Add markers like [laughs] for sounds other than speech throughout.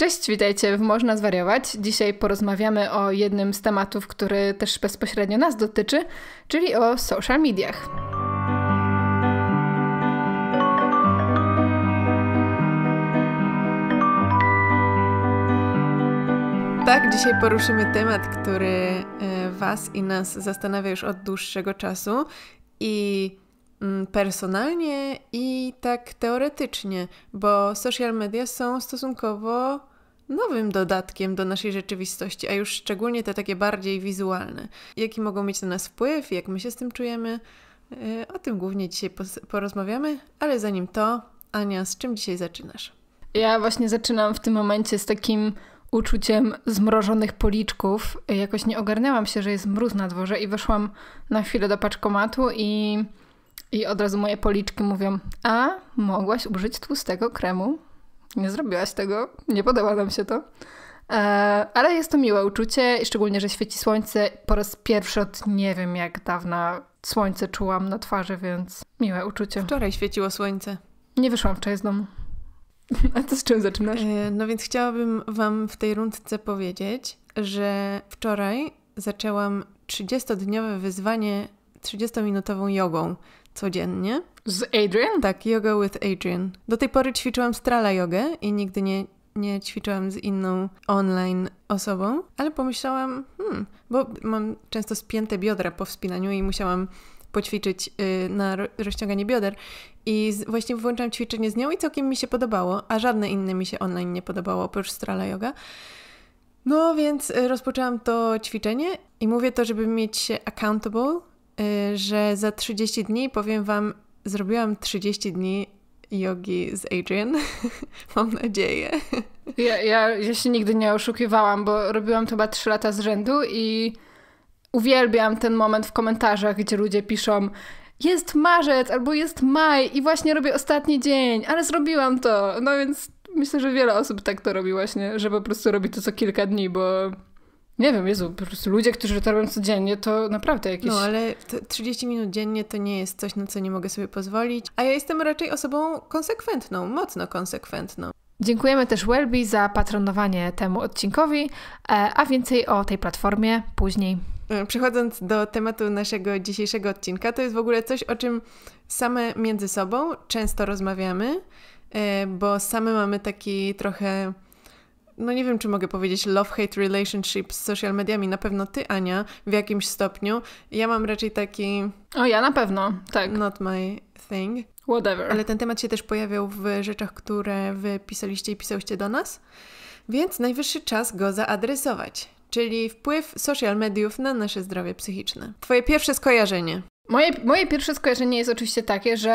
Cześć, witajcie w Można Zwariować. Dzisiaj porozmawiamy o jednym z tematów, który też bezpośrednio nas dotyczy, czyli o social mediach. Tak, dzisiaj poruszymy temat, który e, Was i nas zastanawia już od dłuższego czasu i mm, personalnie i tak teoretycznie, bo social media są stosunkowo nowym dodatkiem do naszej rzeczywistości, a już szczególnie te takie bardziej wizualne. Jaki mogą mieć na nas wpływ, jak my się z tym czujemy, e, o tym głównie dzisiaj porozmawiamy, ale zanim to, Ania, z czym dzisiaj zaczynasz? Ja właśnie zaczynam w tym momencie z takim uczuciem zmrożonych policzków. Jakoś nie ogarniałam się, że jest mróz na dworze i weszłam na chwilę do paczkomatu i, i od razu moje policzki mówią a, mogłaś użyć tłustego kremu nie zrobiłaś tego, nie podoba nam się to. E, ale jest to miłe uczucie, szczególnie, że świeci słońce. Po raz pierwszy od nie wiem jak dawna słońce czułam na twarzy, więc miłe uczucie. Wczoraj świeciło słońce. Nie wyszłam wczoraj z domu. [laughs] A ty z czym zaczynasz? E, no więc chciałabym Wam w tej rundce powiedzieć, że wczoraj zaczęłam 30-dniowe wyzwanie 30-minutową jogą codziennie. Z Adrian? Tak, yoga with Adrian. Do tej pory ćwiczyłam strala jogę i nigdy nie, nie ćwiczyłam z inną online osobą, ale pomyślałam, hmm, bo mam często spięte biodra po wspinaniu i musiałam poćwiczyć y, na ro rozciąganie bioder i z, właśnie włączam ćwiczenie z nią i całkiem mi się podobało, a żadne inne mi się online nie podobało oprócz strala yoga. No więc y, rozpoczęłam to ćwiczenie i mówię to, żeby mieć się accountable, Y, że za 30 dni powiem Wam, zrobiłam 30 dni jogi z Adrian. [laughs] Mam nadzieję. Ja, ja, ja się nigdy nie oszukiwałam, bo robiłam to chyba 3 lata z rzędu i uwielbiam ten moment w komentarzach, gdzie ludzie piszą jest marzec albo jest maj i właśnie robię ostatni dzień, ale zrobiłam to. No więc myślę, że wiele osób tak to robi właśnie, że po prostu robi to co kilka dni, bo nie wiem, Jezu, po prostu ludzie, którzy to robią codziennie, to naprawdę jakieś... No, ale 30 minut dziennie to nie jest coś, na co nie mogę sobie pozwolić. A ja jestem raczej osobą konsekwentną, mocno konsekwentną. Dziękujemy też Welby za patronowanie temu odcinkowi, e, a więcej o tej platformie później. E, przechodząc do tematu naszego dzisiejszego odcinka, to jest w ogóle coś, o czym same między sobą często rozmawiamy, e, bo same mamy taki trochę no nie wiem, czy mogę powiedzieć love-hate relationship z social mediami. Na pewno ty, Ania, w jakimś stopniu. Ja mam raczej taki... O, ja na pewno, tak. Not my thing. Whatever. Ale ten temat się też pojawiał w rzeczach, które wy pisaliście i pisałyście do nas. Więc najwyższy czas go zaadresować, czyli wpływ social mediów na nasze zdrowie psychiczne. Twoje pierwsze skojarzenie. Moje, moje pierwsze skojarzenie jest oczywiście takie, że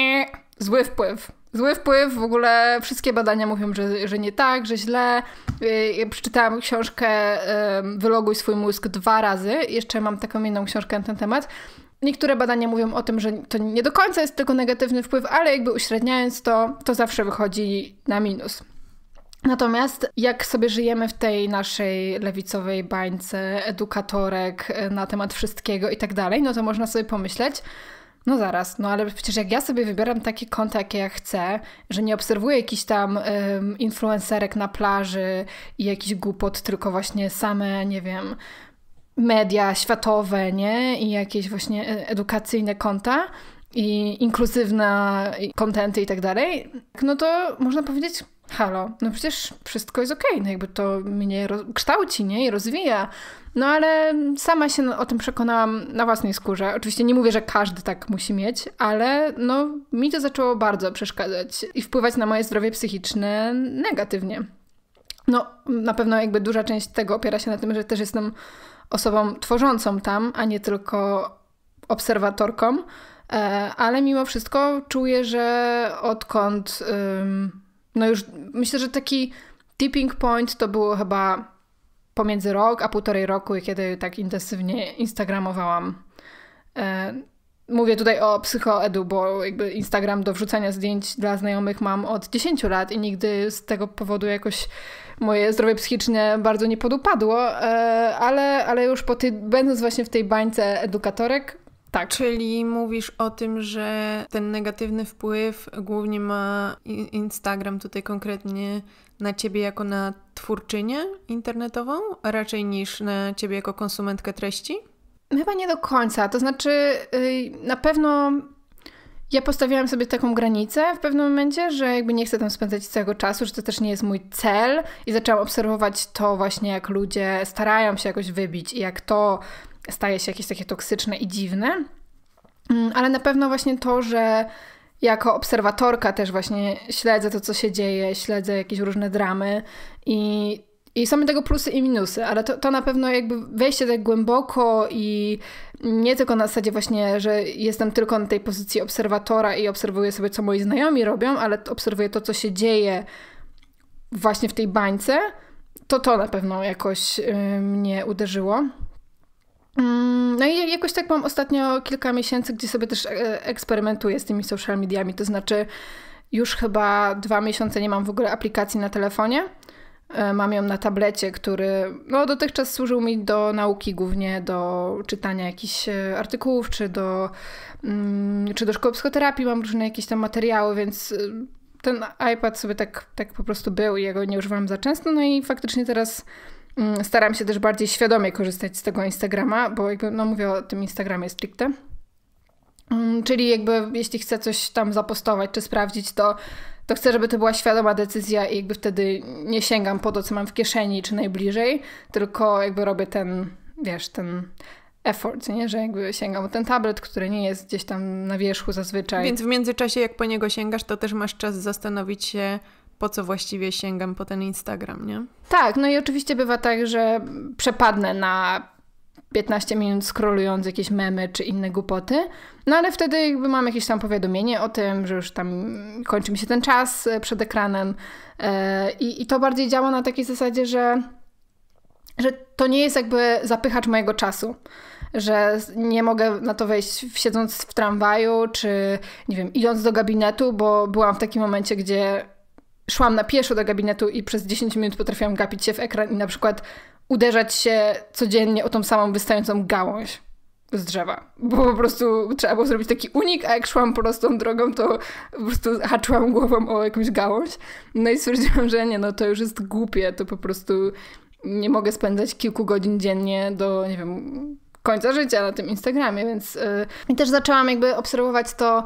e, zły wpływ. Zły wpływ, w ogóle wszystkie badania mówią, że, że nie tak, że źle. Y, ja przeczytałam książkę Wyloguj swój mózg dwa razy. Jeszcze mam taką inną książkę na ten temat. Niektóre badania mówią o tym, że to nie do końca jest tylko negatywny wpływ, ale jakby uśredniając to, to zawsze wychodzi na minus. Natomiast jak sobie żyjemy w tej naszej lewicowej bańce edukatorek y, na temat wszystkiego i tak dalej, no to można sobie pomyśleć, no zaraz, no ale przecież jak ja sobie wybieram takie konta, jakie ja chcę, że nie obserwuję jakichś tam um, influencerek na plaży i jakiś głupot, tylko właśnie same, nie wiem, media światowe, nie? I jakieś właśnie e, edukacyjne konta i inkluzywne kontenty i tak dalej, no to można powiedzieć, halo, no przecież wszystko jest okej, okay, no jakby to mnie kształci, nie? I rozwija. No ale sama się o tym przekonałam na własnej skórze. Oczywiście nie mówię, że każdy tak musi mieć, ale no mi to zaczęło bardzo przeszkadzać i wpływać na moje zdrowie psychiczne negatywnie. No na pewno jakby duża część tego opiera się na tym, że też jestem osobą tworzącą tam, a nie tylko obserwatorką, e, ale mimo wszystko czuję, że odkąd... Ym, no już myślę, że taki tipping point to było chyba pomiędzy rok a półtorej roku, kiedy tak intensywnie instagramowałam. E, mówię tutaj o psychoedu, bo jakby Instagram do wrzucania zdjęć dla znajomych mam od 10 lat i nigdy z tego powodu jakoś moje zdrowie psychiczne bardzo nie podupadło, e, ale, ale już po ty, będąc właśnie w tej bańce edukatorek, tak. Czyli mówisz o tym, że ten negatywny wpływ głównie ma Instagram tutaj konkretnie na ciebie jako na twórczynię internetową, raczej niż na ciebie jako konsumentkę treści? Chyba nie do końca. To znaczy, y, na pewno ja postawiłam sobie taką granicę w pewnym momencie, że jakby nie chcę tam spędzać całego czasu, że to też nie jest mój cel i zaczęłam obserwować to właśnie, jak ludzie starają się jakoś wybić i jak to staje się jakieś takie toksyczne i dziwne. Mm, ale na pewno właśnie to, że jako obserwatorka też właśnie śledzę to, co się dzieje, śledzę jakieś różne dramy i, i są tego plusy i minusy, ale to, to na pewno jakby wejście tak głęboko i nie tylko na zasadzie właśnie, że jestem tylko na tej pozycji obserwatora i obserwuję sobie, co moi znajomi robią, ale obserwuję to, co się dzieje właśnie w tej bańce, to to na pewno jakoś y, mnie uderzyło. Mm, no i jakoś tak mam ostatnio kilka miesięcy, gdzie sobie też e, eksperymentuję z tymi social mediami, to znaczy już chyba dwa miesiące nie mam w ogóle aplikacji na telefonie. E, mam ją na tablecie, który no, dotychczas służył mi do nauki, głównie do czytania jakichś e, artykułów, czy do, mm, czy do szkoły psychoterapii. Mam różne jakieś tam materiały, więc ten iPad sobie tak, tak po prostu był i ja go nie używam za często. No i faktycznie teraz Mm, staram się też bardziej świadomie korzystać z tego Instagrama, bo jakby, no mówię o tym Instagramie stricte. Mm, czyli jakby jeśli chcę coś tam zapostować czy sprawdzić, to, to chcę, żeby to była świadoma decyzja i jakby wtedy nie sięgam po to, co mam w kieszeni czy najbliżej, tylko jakby robię ten, wiesz, ten effort, nie? że jakby sięgam o ten tablet, który nie jest gdzieś tam na wierzchu zazwyczaj. Więc w międzyczasie, jak po niego sięgasz, to też masz czas zastanowić się, po co właściwie sięgam po ten Instagram, nie? Tak, no i oczywiście bywa tak, że przepadnę na 15 minut scrollując jakieś memy czy inne głupoty, no ale wtedy jakby mam jakieś tam powiadomienie o tym, że już tam kończy mi się ten czas e, przed ekranem e, i, i to bardziej działa na takiej zasadzie, że, że to nie jest jakby zapychacz mojego czasu że nie mogę na to wejść siedząc w tramwaju, czy nie wiem, idąc do gabinetu, bo byłam w takim momencie, gdzie szłam na pieszo do gabinetu i przez 10 minut potrafiłam gapić się w ekran i na przykład uderzać się codziennie o tą samą wystającą gałąź z drzewa, bo po prostu trzeba było zrobić taki unik, a jak szłam prostą drogą, to po prostu haczyłam głową o jakąś gałąź. No i stwierdziłam, że nie, no to już jest głupie, to po prostu nie mogę spędzać kilku godzin dziennie do, nie wiem, końca życia na tym Instagramie, więc yy, i też zaczęłam jakby obserwować to,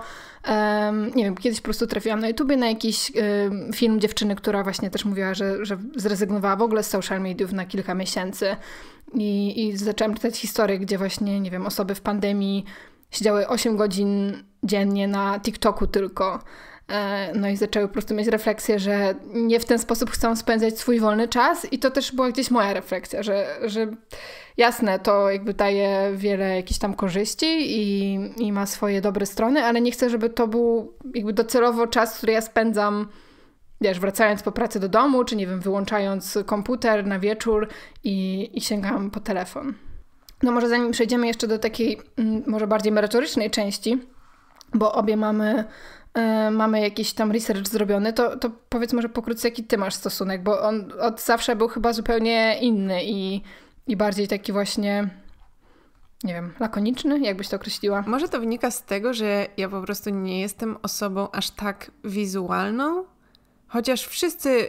nie wiem, kiedyś po prostu trafiłam na YouTubie na jakiś y, film dziewczyny, która właśnie też mówiła, że, że zrezygnowała w ogóle z social mediów na kilka miesięcy i, i zaczęłam czytać historie, gdzie właśnie, nie wiem, osoby w pandemii siedziały 8 godzin dziennie na TikToku tylko E, no i zaczęły po prostu mieć refleksję, że nie w ten sposób chcą spędzać swój wolny czas i to też była gdzieś moja refleksja, że, że jasne, to jakby daje wiele jakichś tam korzyści i, i ma swoje dobre strony, ale nie chcę, żeby to był jakby docelowo czas, który ja spędzam wiesz, wracając po pracy do domu, czy nie wiem, wyłączając komputer na wieczór i, i sięgam po telefon. No może zanim przejdziemy jeszcze do takiej mm, może bardziej merytorycznej części, bo obie mamy E, mamy jakiś tam research zrobiony, to, to powiedz może pokrótce, jaki ty masz stosunek, bo on od zawsze był chyba zupełnie inny i, i bardziej taki właśnie, nie wiem, lakoniczny, jakbyś to określiła. Może to wynika z tego, że ja po prostu nie jestem osobą aż tak wizualną, chociaż wszyscy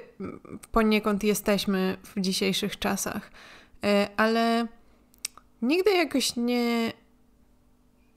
poniekąd jesteśmy w dzisiejszych czasach, e, ale nigdy jakoś nie.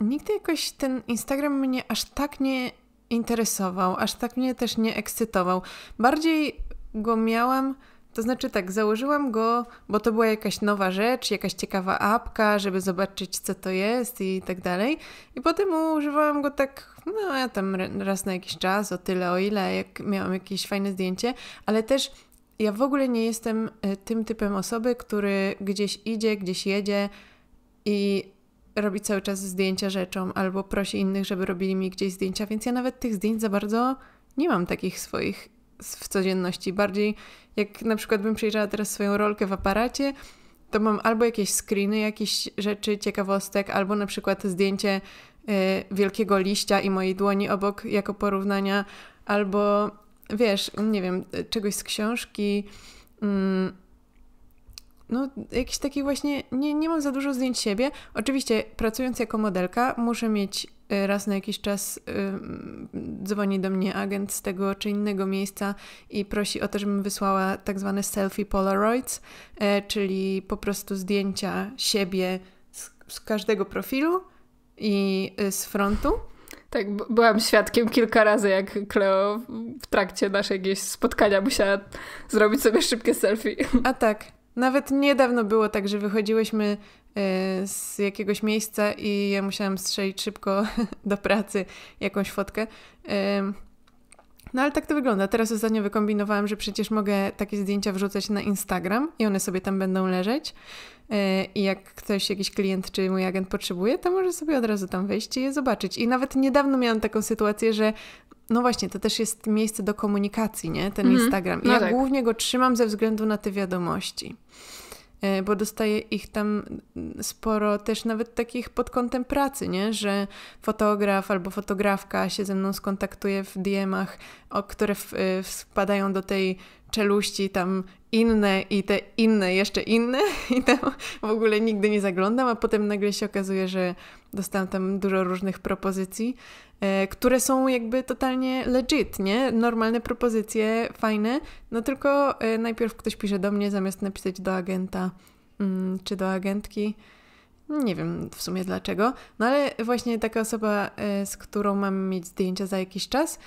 Nigdy jakoś ten Instagram mnie aż tak nie interesował, aż tak mnie też nie ekscytował. Bardziej go miałam. To znaczy tak, założyłam go, bo to była jakaś nowa rzecz, jakaś ciekawa apka, żeby zobaczyć co to jest i tak dalej. I potem używałam go tak, no ja tam raz na jakiś czas, o tyle o ile, jak miałam jakieś fajne zdjęcie, ale też ja w ogóle nie jestem y, tym typem osoby, który gdzieś idzie, gdzieś jedzie i robi cały czas zdjęcia rzeczom albo prosi innych, żeby robili mi gdzieś zdjęcia, więc ja nawet tych zdjęć za bardzo nie mam takich swoich w codzienności. Bardziej jak na przykład bym przejrzała teraz swoją rolkę w aparacie, to mam albo jakieś screeny, jakieś rzeczy, ciekawostek, albo na przykład zdjęcie y, wielkiego liścia i mojej dłoni obok jako porównania, albo wiesz, nie wiem, czegoś z książki. Mm, no, jakiś taki właśnie, nie, nie mam za dużo zdjęć siebie. Oczywiście, pracując jako modelka, muszę mieć e, raz na jakiś czas y, dzwoni do mnie agent z tego czy innego miejsca i prosi o to, żebym wysłała tak zwane selfie polaroids, e, czyli po prostu zdjęcia siebie z, z każdego profilu i y, z frontu. Tak, byłam świadkiem kilka razy, jak Cleo w trakcie naszej jakiegoś spotkania musiała zrobić sobie szybkie selfie. A tak, nawet niedawno było tak, że wychodziłyśmy e, z jakiegoś miejsca i ja musiałam strzelić szybko [laughs] do pracy jakąś fotkę. E, no ale tak to wygląda. Teraz ostatnio wykombinowałam, że przecież mogę takie zdjęcia wrzucać na Instagram i one sobie tam będą leżeć. E, I jak ktoś, jakiś klient czy mój agent potrzebuje, to może sobie od razu tam wejść i je zobaczyć. I nawet niedawno miałam taką sytuację, że no właśnie, to też jest miejsce do komunikacji, nie? Ten mhm. Instagram. No ja tak. głównie go trzymam ze względu na te wiadomości. E, bo dostaję ich tam sporo też nawet takich pod kątem pracy, nie? Że fotograf albo fotografka się ze mną skontaktuje w DM-ach, które e, wpadają do tej czeluści tam inne i te inne jeszcze inne [laughs] i tam w ogóle nigdy nie zaglądam, a potem nagle się okazuje, że dostałam tam dużo różnych propozycji, e, które są jakby totalnie legit, nie? Normalne propozycje, fajne, no tylko e, najpierw ktoś pisze do mnie zamiast napisać do agenta mm, czy do agentki, nie wiem w sumie dlaczego, no ale właśnie taka osoba, e, z którą mam mieć zdjęcia za jakiś czas,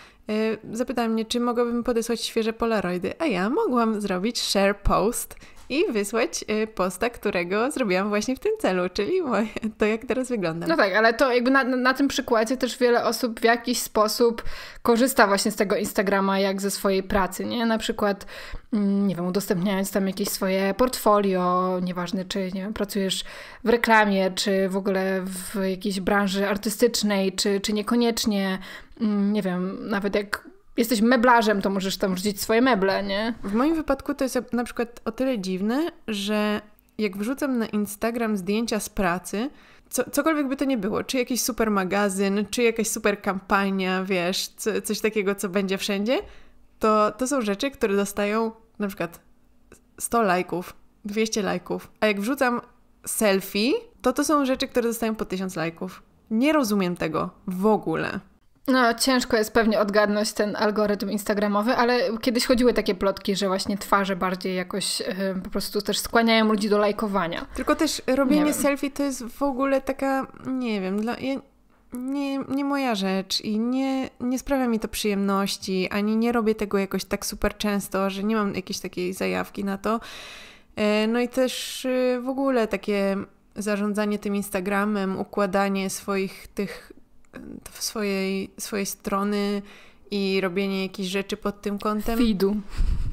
e, zapytała mnie, czy mogłabym podesłać świeże polaroidy, a ja mogłam zrobić share post i wysłać y, posta, którego zrobiłam właśnie w tym celu, czyli moje, [laughs] to, jak teraz wygląda. No tak, ale to jakby na, na tym przykładzie też wiele osób w jakiś sposób korzysta właśnie z tego Instagrama jak ze swojej pracy, nie? Na przykład, mm, nie wiem, udostępniając tam jakieś swoje portfolio, nieważne czy, nie wiem, pracujesz w reklamie, czy w ogóle w jakiejś branży artystycznej, czy, czy niekoniecznie, mm, nie wiem, nawet jak jesteś meblarzem, to możesz tam rzucić swoje meble, nie? W moim wypadku to jest na przykład o tyle dziwne, że jak wrzucam na Instagram zdjęcia z pracy, co, cokolwiek by to nie było, czy jakiś super magazyn, czy jakaś super kampania, wiesz, co, coś takiego, co będzie wszędzie, to to są rzeczy, które dostają na przykład 100 lajków, 200 lajków, a jak wrzucam selfie, to to są rzeczy, które dostają po 1000 lajków. Nie rozumiem tego w ogóle. No, ciężko jest pewnie odgadnąć ten algorytm instagramowy, ale kiedyś chodziły takie plotki, że właśnie twarze bardziej jakoś po prostu też skłaniają ludzi do lajkowania. Tylko też robienie selfie to jest w ogóle taka, nie wiem, dla, ja, nie, nie moja rzecz i nie, nie sprawia mi to przyjemności, ani nie robię tego jakoś tak super często, że nie mam jakiejś takiej zajawki na to. E, no i też e, w ogóle takie zarządzanie tym Instagramem, układanie swoich tych swojej, swojej strony i robienie jakichś rzeczy pod tym kątem. Feedu.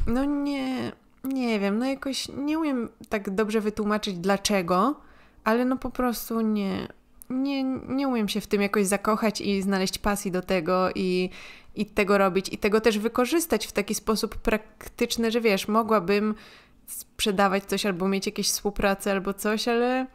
No nie, nie wiem, no jakoś nie umiem tak dobrze wytłumaczyć dlaczego, ale no po prostu nie, nie, nie umiem się w tym jakoś zakochać i znaleźć pasji do tego i, i tego robić i tego też wykorzystać w taki sposób praktyczny, że wiesz, mogłabym sprzedawać coś albo mieć jakieś współpracę albo coś, ale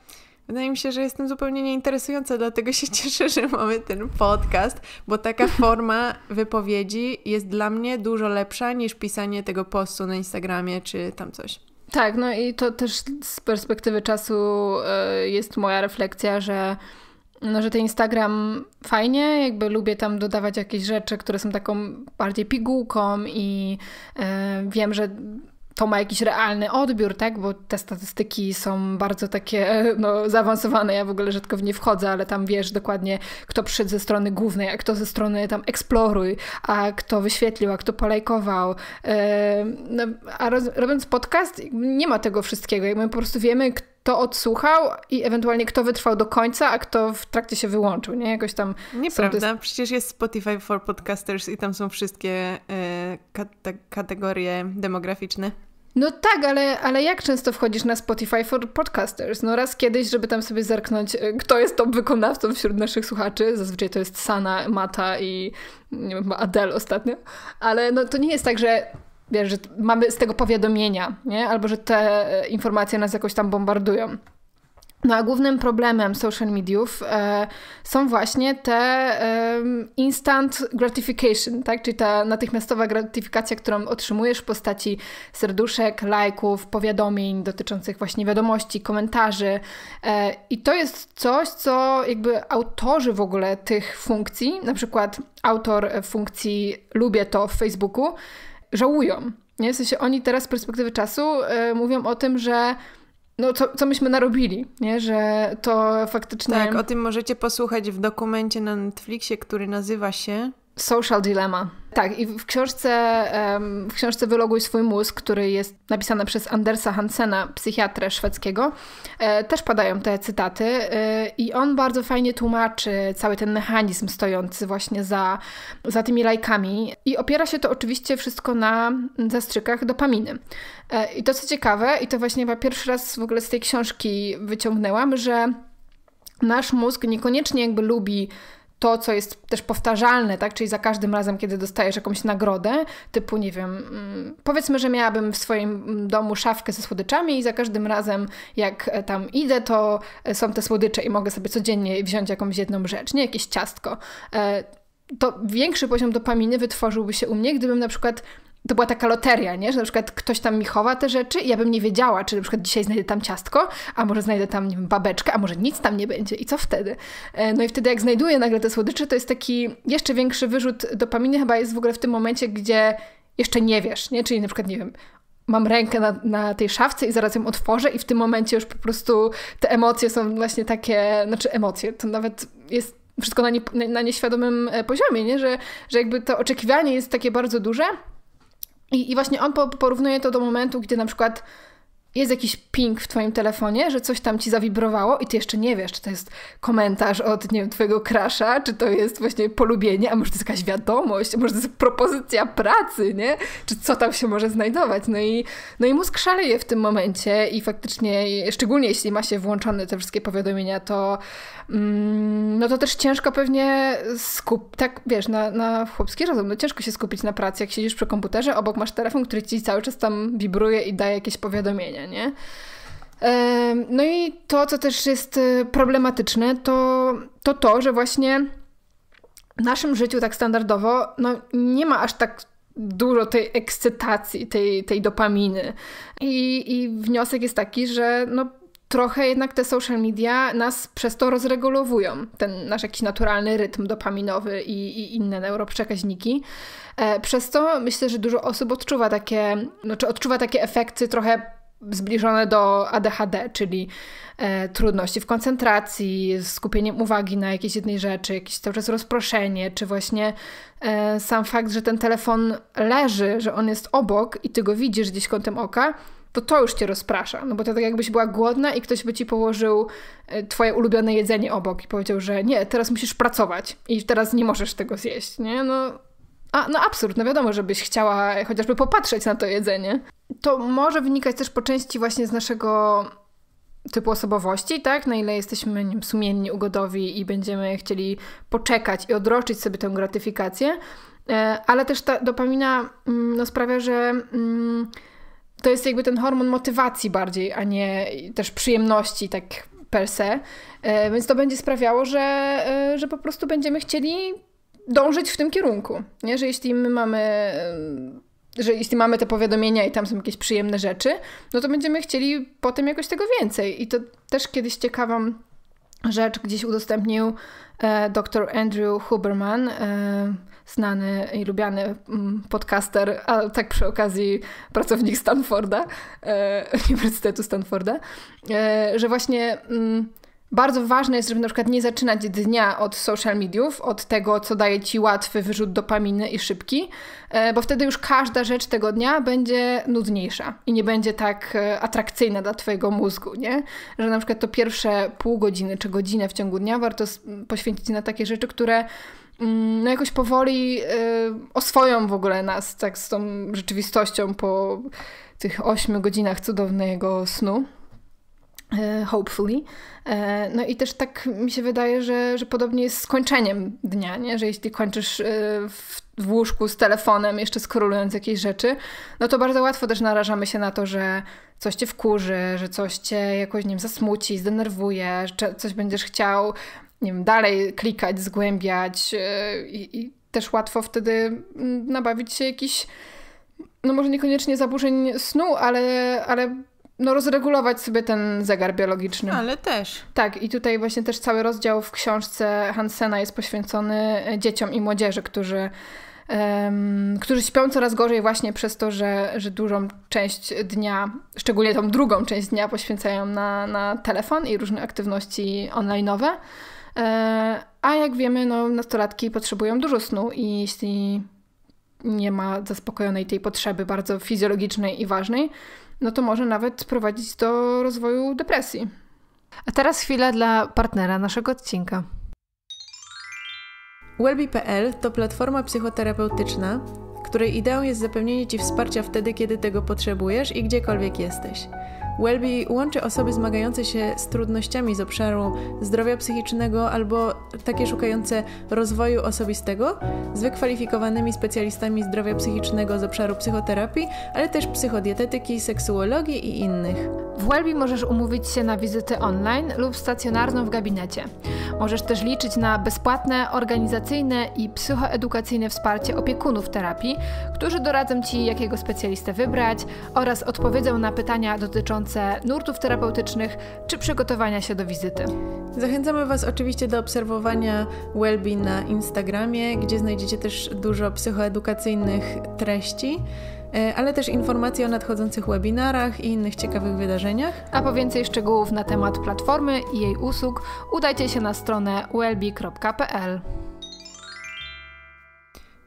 Wydaje mi się, że jestem zupełnie nieinteresująca, dlatego się [laughs] cieszę, że mamy ten podcast, bo taka [laughs] forma wypowiedzi jest dla mnie dużo lepsza niż pisanie tego postu na Instagramie czy tam coś. Tak, no i to też z perspektywy czasu e, jest moja refleksja, że no, że ten Instagram fajnie, jakby lubię tam dodawać jakieś rzeczy, które są taką bardziej pigułką i e, wiem, że to ma jakiś realny odbiór, tak? Bo te statystyki są bardzo takie [laughs] no, zaawansowane. Ja w ogóle rzadko w nie wchodzę, ale tam wiesz dokładnie, kto przyszedł ze strony głównej, a kto ze strony tam eksploruj, a kto wyświetlił, a kto polajkował. E, no, a roz, robiąc podcast, nie ma tego wszystkiego. my po prostu wiemy, kto odsłuchał i ewentualnie kto wytrwał do końca, a kto w trakcie się wyłączył, nie? Jakoś tam... Nieprawda, przecież jest Spotify for Podcasters i tam są wszystkie y, kategorie demograficzne. No tak, ale, ale jak często wchodzisz na Spotify for Podcasters? No raz kiedyś, żeby tam sobie zerknąć, y, kto jest top wykonawcą wśród naszych słuchaczy. Zazwyczaj to jest Sana, Mata i nie wiem, Adele ostatnio. Ale no to nie jest tak, że wiesz, że mamy z tego powiadomienia, nie? Albo że te e, informacje nas jakoś tam bombardują. No a głównym problemem social mediów e, są właśnie te e, instant gratification, tak? czyli ta natychmiastowa gratyfikacja, którą otrzymujesz w postaci serduszek, lajków, powiadomień dotyczących właśnie wiadomości, komentarzy. E, I to jest coś, co jakby autorzy w ogóle tych funkcji, na przykład autor funkcji Lubię to w Facebooku, żałują. Nie? W sensie oni teraz z perspektywy czasu e, mówią o tym, że no, co, co myśmy narobili, nie? że to faktycznie. Tak, o tym możecie posłuchać w dokumencie na Netflixie, który nazywa się Social Dilemma. Tak, i w książce, w książce Wyloguj swój mózg, który jest napisana przez Andersa Hansena, psychiatrę szwedzkiego, e, też padają te cytaty e, i on bardzo fajnie tłumaczy cały ten mechanizm stojący właśnie za, za tymi lajkami i opiera się to oczywiście wszystko na zastrzykach dopaminy. E, I to co ciekawe, i to właśnie chyba pierwszy raz w ogóle z tej książki wyciągnęłam, że nasz mózg niekoniecznie jakby lubi to, co jest też powtarzalne, tak? Czyli za każdym razem, kiedy dostajesz jakąś nagrodę, typu, nie wiem, mm, powiedzmy, że miałabym w swoim mm, domu szafkę ze słodyczami i za każdym razem, jak e, tam idę, to e, są te słodycze i mogę sobie codziennie wziąć jakąś jedną rzecz, nie jakieś ciastko. E, to większy poziom dopaminy wytworzyłby się u mnie, gdybym na przykład to była taka loteria, nie? Że na przykład ktoś tam mi chowa te rzeczy i ja bym nie wiedziała, czy na przykład dzisiaj znajdę tam ciastko, a może znajdę tam wiem, babeczkę, a może nic tam nie będzie i co wtedy? E, no i wtedy jak znajduję nagle te słodycze, to jest taki jeszcze większy wyrzut dopaminy chyba jest w ogóle w tym momencie, gdzie jeszcze nie wiesz, nie? Czyli na przykład, nie wiem, mam rękę na, na, tej szafce i zaraz ją otworzę i w tym momencie już po prostu te emocje są właśnie takie, znaczy emocje, to nawet jest wszystko na, nie, na nieświadomym e, poziomie, nie? Że, że jakby to oczekiwanie jest takie bardzo duże, i, I, właśnie on porównuje to do momentu, gdy na przykład jest jakiś ping w twoim telefonie, że coś tam ci zawibrowało i ty jeszcze nie wiesz, czy to jest komentarz od, nie wiem, twojego krasza, czy to jest właśnie polubienie, a może to jest jakaś wiadomość, może to jest propozycja pracy, nie? Czy co tam się może znajdować? No i, no i mózg szaleje w tym momencie i faktycznie, szczególnie jeśli ma się włączone te wszystkie powiadomienia, to mm, no to też ciężko pewnie skupić, tak wiesz, na, na chłopski rozum, no ciężko się skupić na pracy, jak siedzisz przy komputerze, obok masz telefon, który ci cały czas tam wibruje i daje jakieś powiadomienia, nie? No i to, co też jest y, problematyczne, to to, to że właśnie w naszym życiu tak standardowo no, nie ma aż tak dużo tej ekscytacji, tej, tej dopaminy. I, I wniosek jest taki, że no, trochę jednak te social media nas przez to rozregulowują. Ten nasz jakiś naturalny rytm dopaminowy i, i inne neuroprzekaźniki. E, przez to myślę, że dużo osób odczuwa takie, czy znaczy odczuwa takie efekty trochę zbliżone do ADHD, czyli e, trudności w koncentracji, skupieniem uwagi na jakiejś jednej rzeczy, jakieś cały czas rozproszenie, czy właśnie e, sam fakt, że ten telefon leży, że on jest obok i ty go widzisz gdzieś kątem oka, to to już cię rozprasza, no bo to tak jakbyś była głodna i ktoś by ci położył e, twoje ulubione jedzenie obok i powiedział, że nie, teraz musisz pracować i teraz nie możesz tego zjeść, nie? No, a, no absurd, no wiadomo, żebyś chciała chociażby popatrzeć na to jedzenie to może wynikać też po części właśnie z naszego typu osobowości, tak? Na ile jesteśmy sumienni, ugodowi i będziemy chcieli poczekać i odroczyć sobie tę gratyfikację, e, ale też ta dopamina mm, no, sprawia, że mm, to jest jakby ten hormon motywacji bardziej, a nie też przyjemności, tak per se. E, więc to będzie sprawiało, że, e, że po prostu będziemy chcieli dążyć w tym kierunku. Nie? Że jeśli my mamy że jeśli mamy te powiadomienia i tam są jakieś przyjemne rzeczy, no to będziemy chcieli potem jakoś tego więcej. I to też kiedyś ciekawą rzecz gdzieś udostępnił e, dr Andrew Huberman, e, znany i lubiany mm, podcaster, a tak przy okazji pracownik Stanforda, e, [laughs] Uniwersytetu Stanforda, e, że właśnie... Mm, bardzo ważne jest, żeby na przykład nie zaczynać dnia od social mediów, od tego, co daje ci łatwy wyrzut dopaminy i szybki, e, bo wtedy już każda rzecz tego dnia będzie nudniejsza i nie będzie tak e, atrakcyjna dla twojego mózgu, nie? Że na przykład to pierwsze pół godziny czy godzinę w ciągu dnia warto poświęcić na takie rzeczy, które mm, no jakoś powoli e, oswoją w ogóle nas tak z tą rzeczywistością po tych ośmiu godzinach cudownego snu. E, hopefully. E, no i też tak mi się wydaje, że, że podobnie jest z kończeniem dnia, nie? że jeśli kończysz e, w, w łóżku z telefonem, jeszcze skrolując jakieś rzeczy, no to bardzo łatwo też narażamy się na to, że coś cię wkurzy, że coś cię jakoś wiem, zasmuci, zdenerwuje, że coś będziesz chciał nie wiem, dalej klikać, zgłębiać i, i też łatwo wtedy mm, nabawić się jakichś, no może niekoniecznie zaburzeń snu, ale, ale no, rozregulować sobie ten zegar biologiczny. Ale też. Tak, i tutaj właśnie też cały rozdział w książce Hansena jest poświęcony e, dzieciom i młodzieży, którzy, um, którzy śpią coraz gorzej właśnie przez to, że, że dużą część dnia, szczególnie tą drugą część dnia poświęcają na, na telefon i różne aktywności online'owe. E, a jak wiemy, no, nastolatki potrzebują dużo snu i jeśli nie ma zaspokojonej tej potrzeby bardzo fizjologicznej i ważnej, no to może nawet prowadzić do rozwoju depresji. A teraz chwila dla partnera naszego odcinka. Wellbe.pl to platforma psychoterapeutyczna, której ideą jest zapewnienie Ci wsparcia wtedy, kiedy tego potrzebujesz i gdziekolwiek jesteś. Welby łączy osoby zmagające się z trudnościami z obszaru zdrowia psychicznego albo takie szukające rozwoju osobistego z wykwalifikowanymi specjalistami zdrowia psychicznego z obszaru psychoterapii, ale też psychodietetyki, seksuologii i innych. W Welby możesz umówić się na wizytę online lub stacjonarną w gabinecie. Możesz też liczyć na bezpłatne, organizacyjne i psychoedukacyjne wsparcie opiekunów terapii, którzy doradzą Ci, jakiego specjalistę wybrać oraz odpowiedzą na pytania dotyczące dotyczące nurtów terapeutycznych czy przygotowania się do wizyty. Zachęcamy Was oczywiście do obserwowania Wellbe na Instagramie, gdzie znajdziecie też dużo psychoedukacyjnych treści e, ale też informacje o nadchodzących webinarach i innych ciekawych wydarzeniach. A po więcej szczegółów na temat platformy i jej usług udajcie się na stronę wellbe.pl.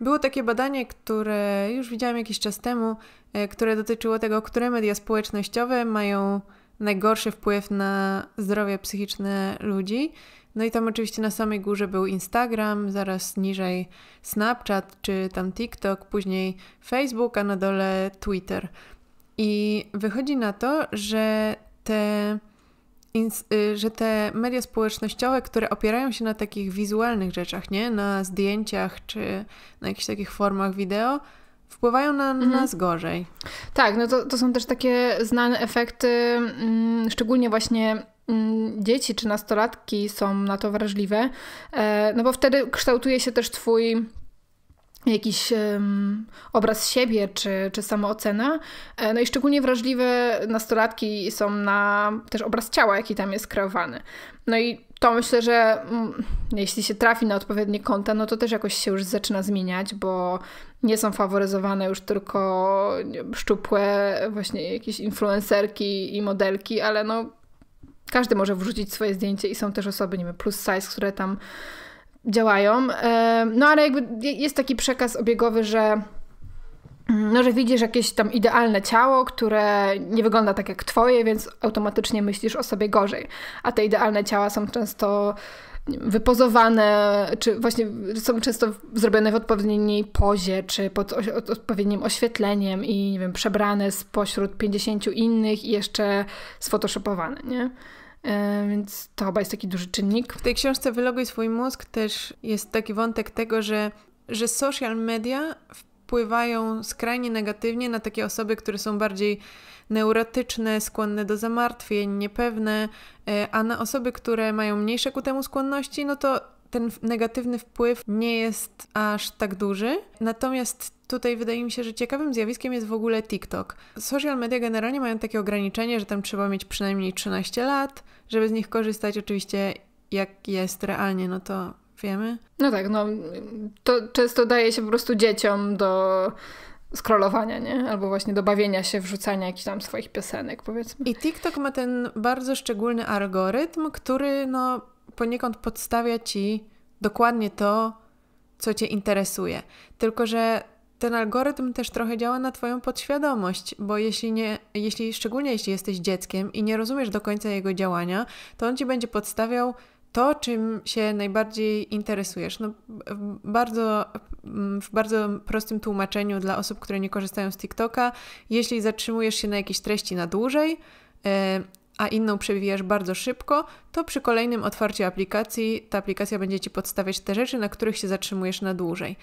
Było takie badanie, które już widziałam jakiś czas temu, E, które dotyczyło tego, które media społecznościowe mają najgorszy wpływ na zdrowie psychiczne ludzi. No i tam oczywiście na samej górze był Instagram, zaraz niżej Snapchat czy tam TikTok, później Facebook, a na dole Twitter. I wychodzi na to, że te, y, że te media społecznościowe, które opierają się na takich wizualnych rzeczach, nie? Na zdjęciach czy na jakichś takich formach wideo, wpływają na mhm. nas gorzej. Tak, no to, to są też takie znane efekty, mm, szczególnie właśnie mm, dzieci czy nastolatki są na to wrażliwe, e, no bo wtedy kształtuje się też Twój jakiś um, obraz siebie czy, czy samoocena. E, no i szczególnie wrażliwe nastolatki są na też obraz ciała, jaki tam jest kreowany. No i to myślę, że mm, jeśli się trafi na odpowiednie konta, no to też jakoś się już zaczyna zmieniać, bo nie są faworyzowane już tylko szczupłe właśnie jakieś influencerki i modelki, ale no każdy może wrzucić swoje zdjęcie i są też osoby, nie wiem, plus size, które tam działają. E, no ale jakby jest taki przekaz obiegowy, że no, że widzisz jakieś tam idealne ciało, które nie wygląda tak jak twoje, więc automatycznie myślisz o sobie gorzej. A te idealne ciała są często wypozowane, czy właśnie są często zrobione w odpowiedniej pozie, czy pod odpowiednim oświetleniem i, nie wiem, przebrane spośród 50 innych i jeszcze sfotoshopowane, nie? E, więc to chyba jest taki duży czynnik. W tej książce Wyloguj swój mózg też jest taki wątek tego, że, że social media w wpływają skrajnie negatywnie na takie osoby, które są bardziej neurotyczne, skłonne do zamartwień, niepewne, e, a na osoby, które mają mniejsze ku temu skłonności, no to ten negatywny wpływ nie jest aż tak duży. Natomiast tutaj wydaje mi się, że ciekawym zjawiskiem jest w ogóle TikTok. Social media generalnie mają takie ograniczenie, że tam trzeba mieć przynajmniej 13 lat, żeby z nich korzystać. Oczywiście, jak jest realnie, no to wiemy. No tak, no to często daje się po prostu dzieciom do scrollowania, nie? Albo właśnie do bawienia się, wrzucania jakichś tam swoich piosenek, powiedzmy. I TikTok ma ten bardzo szczególny algorytm, który no poniekąd podstawia ci dokładnie to, co cię interesuje. Tylko, że ten algorytm też trochę działa na Twoją podświadomość, bo jeśli nie, jeśli, szczególnie jeśli jesteś dzieckiem i nie rozumiesz do końca jego działania, to on ci będzie podstawiał to, czym się najbardziej interesujesz. No, bardzo, mm, w bardzo prostym tłumaczeniu dla osób, które nie korzystają z TikToka, jeśli zatrzymujesz się na jakiejś treści na dłużej, e, a inną przewijasz bardzo szybko, to przy kolejnym otwarciu aplikacji ta aplikacja będzie ci podstawiać te rzeczy, na których się zatrzymujesz na dłużej.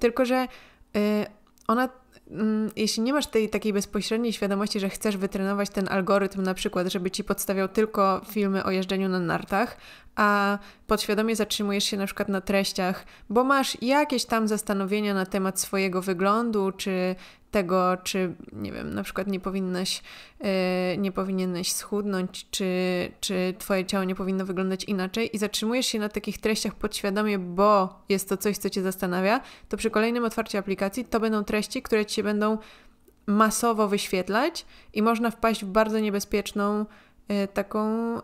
Tylko, że e, ona Mm, jeśli nie masz tej takiej bezpośredniej świadomości, że chcesz wytrenować ten algorytm na przykład, żeby ci podstawiał tylko filmy o jeżdżeniu na nartach, a podświadomie zatrzymujesz się na przykład na treściach, bo masz jakieś tam zastanowienia na temat swojego wyglądu, czy tego, czy nie wiem, na przykład nie powinnaś, e, nie powinieneś schudnąć, czy, czy twoje ciało nie powinno wyglądać inaczej i zatrzymujesz się na takich treściach podświadomie, bo jest to coś, co cię zastanawia, to przy kolejnym otwarciu aplikacji to będą treści, które ci się będą masowo wyświetlać i można wpaść w bardzo niebezpieczną e, taką e,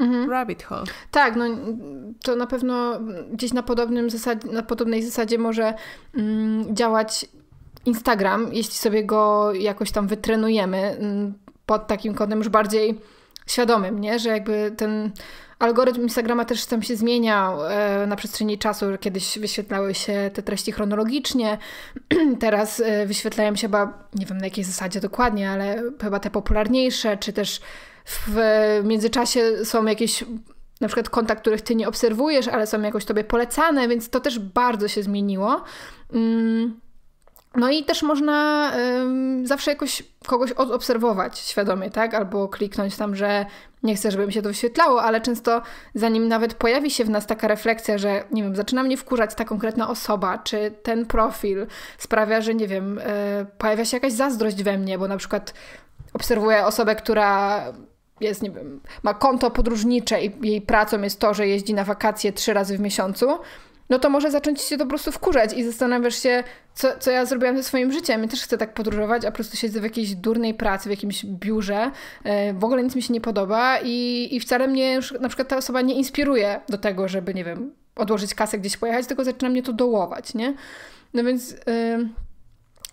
Mhm. rabbit hole. Tak, no to na pewno gdzieś na, podobnym zasad na podobnej zasadzie może mm, działać Instagram, jeśli sobie go jakoś tam wytrenujemy mm, pod takim kątem już bardziej świadomym, nie? że jakby ten algorytm Instagrama też tam się zmieniał e, na przestrzeni czasu. Kiedyś wyświetlały się te treści chronologicznie, [clears throat] teraz e, wyświetlają się chyba, nie wiem na jakiej zasadzie dokładnie, ale chyba te popularniejsze, czy też w międzyczasie są jakieś na przykład konta, których ty nie obserwujesz, ale są jakoś tobie polecane, więc to też bardzo się zmieniło. Mm. No i też można zawsze jakoś kogoś obserwować świadomie, tak? Albo kliknąć tam, że nie chcę, żeby mi się to wyświetlało, ale często zanim nawet pojawi się w nas taka refleksja, że nie wiem, zaczyna mnie wkurzać ta konkretna osoba, czy ten profil sprawia, że nie wiem, e, pojawia się jakaś zazdrość we mnie, bo na przykład obserwuję osobę, która jest, nie wiem, ma konto podróżnicze i jej pracą jest to, że jeździ na wakacje trzy razy w miesiącu no to może zacząć się to po prostu wkurzać i zastanawiasz się, co, co ja zrobiłam ze swoim życiem. Ja też chcę tak podróżować, a po prostu siedzę w jakiejś durnej pracy, w jakimś biurze, e, w ogóle nic mi się nie podoba i, i wcale mnie już na przykład ta osoba nie inspiruje do tego, żeby, nie wiem, odłożyć kasę gdzieś pojechać, tylko zaczyna mnie to dołować, nie? No więc... Yy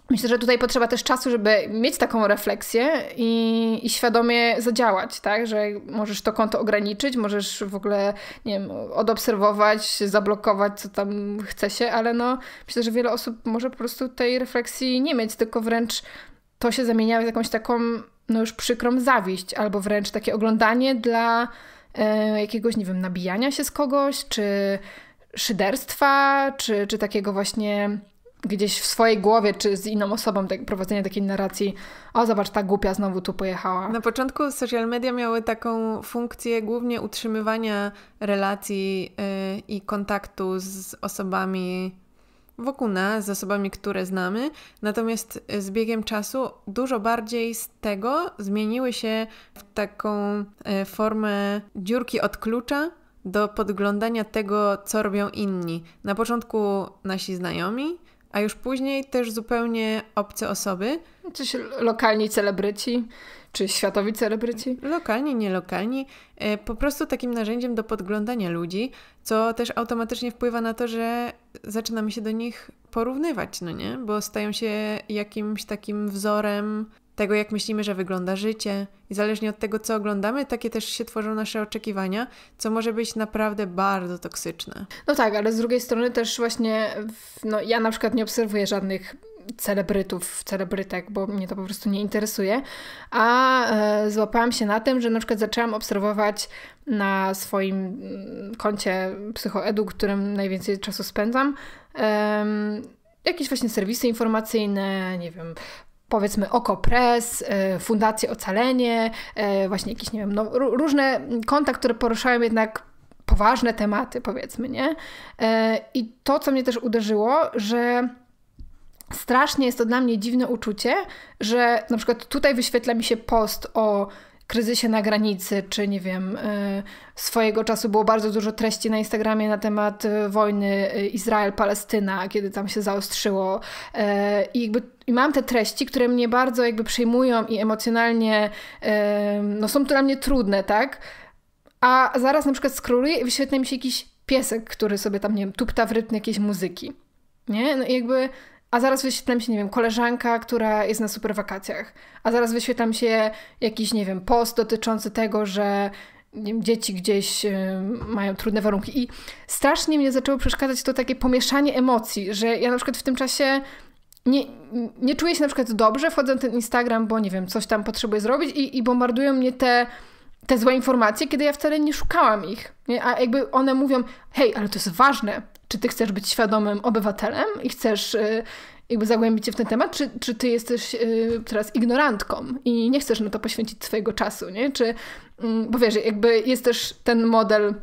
Myślę, że tutaj potrzeba też czasu, żeby mieć taką refleksję i, i, świadomie zadziałać, tak? Że możesz to konto ograniczyć, możesz w ogóle, nie wiem, odobserwować, zablokować, co tam chce się, ale no myślę, że wiele osób może po prostu tej refleksji nie mieć, tylko wręcz to się zamienia w jakąś taką, no już przykrą zawiść, albo wręcz takie oglądanie dla e, jakiegoś, nie wiem, nabijania się z kogoś, czy szyderstwa, czy, czy takiego właśnie gdzieś w swojej głowie czy z inną osobą tak, prowadzenie takiej narracji, o zobacz, ta głupia znowu tu pojechała. Na początku social media miały taką funkcję głównie utrzymywania relacji yy, i kontaktu z osobami wokół nas, z osobami, które znamy. Natomiast z biegiem czasu dużo bardziej z tego zmieniły się w taką y, formę dziurki od klucza do podglądania tego, co robią inni. Na początku nasi znajomi, a już później też zupełnie obce osoby. Czyś lokalni celebryci, czy światowi celebryci? Lokalni, nielokalni. E, po prostu takim narzędziem do podglądania ludzi, co też automatycznie wpływa na to, że zaczynamy się do nich porównywać, no nie? Bo stają się jakimś takim wzorem tego, jak myślimy, że wygląda życie, i zależnie od tego, co oglądamy, takie też się tworzą nasze oczekiwania, co może być naprawdę bardzo toksyczne. No tak, ale z drugiej strony też właśnie, no ja na przykład nie obserwuję żadnych celebrytów, celebrytek, bo mnie to po prostu nie interesuje, a e, złapałam się na tym, że na przykład zaczęłam obserwować na swoim mm, koncie psychoedu, którym najwięcej czasu spędzam, e, jakieś właśnie serwisy informacyjne, nie wiem, powiedzmy OKO.press, y, Fundację Ocalenie, y, właśnie jakieś, nie wiem, no, różne konta, które poruszają jednak poważne tematy, powiedzmy, nie? Y, I to, co mnie też uderzyło, że strasznie jest to dla mnie dziwne uczucie, że na przykład tutaj wyświetla mi się post o kryzysie na granicy, czy nie wiem, e, swojego czasu było bardzo dużo treści na Instagramie na temat e, wojny e, Izrael-Palestyna, kiedy tam się zaostrzyło. I jakby i mam te treści, które mnie bardzo jakby przejmują i emocjonalnie no, są dla mnie trudne, tak? A zaraz na przykład skroluję i wyświetla mi się jakiś piesek, który sobie tam, nie wiem, tupta w rytm jakiejś muzyki. Nie? No i jakby a zaraz wyświetlam się, nie wiem, koleżanka, która jest na super wakacjach, a zaraz wyświetlam się jakiś, nie wiem, post dotyczący tego, że wiem, dzieci gdzieś y, mają trudne warunki. I strasznie mnie zaczęło przeszkadzać to takie pomieszanie emocji, że ja na przykład w tym czasie nie, nie czuję się na przykład dobrze, wchodzę na ten Instagram, bo nie wiem, coś tam potrzebuję zrobić i, i bombardują mnie te te złe informacje, kiedy ja wcale nie szukałam ich. Nie? A jakby one mówią, hej, ale to jest ważne, czy ty chcesz być świadomym obywatelem i chcesz y, jakby zagłębić się w ten temat, czy, czy ty jesteś y, teraz ignorantką i nie chcesz na to poświęcić swojego czasu, nie? Czy, mm, bo wiesz, jakby jest też ten model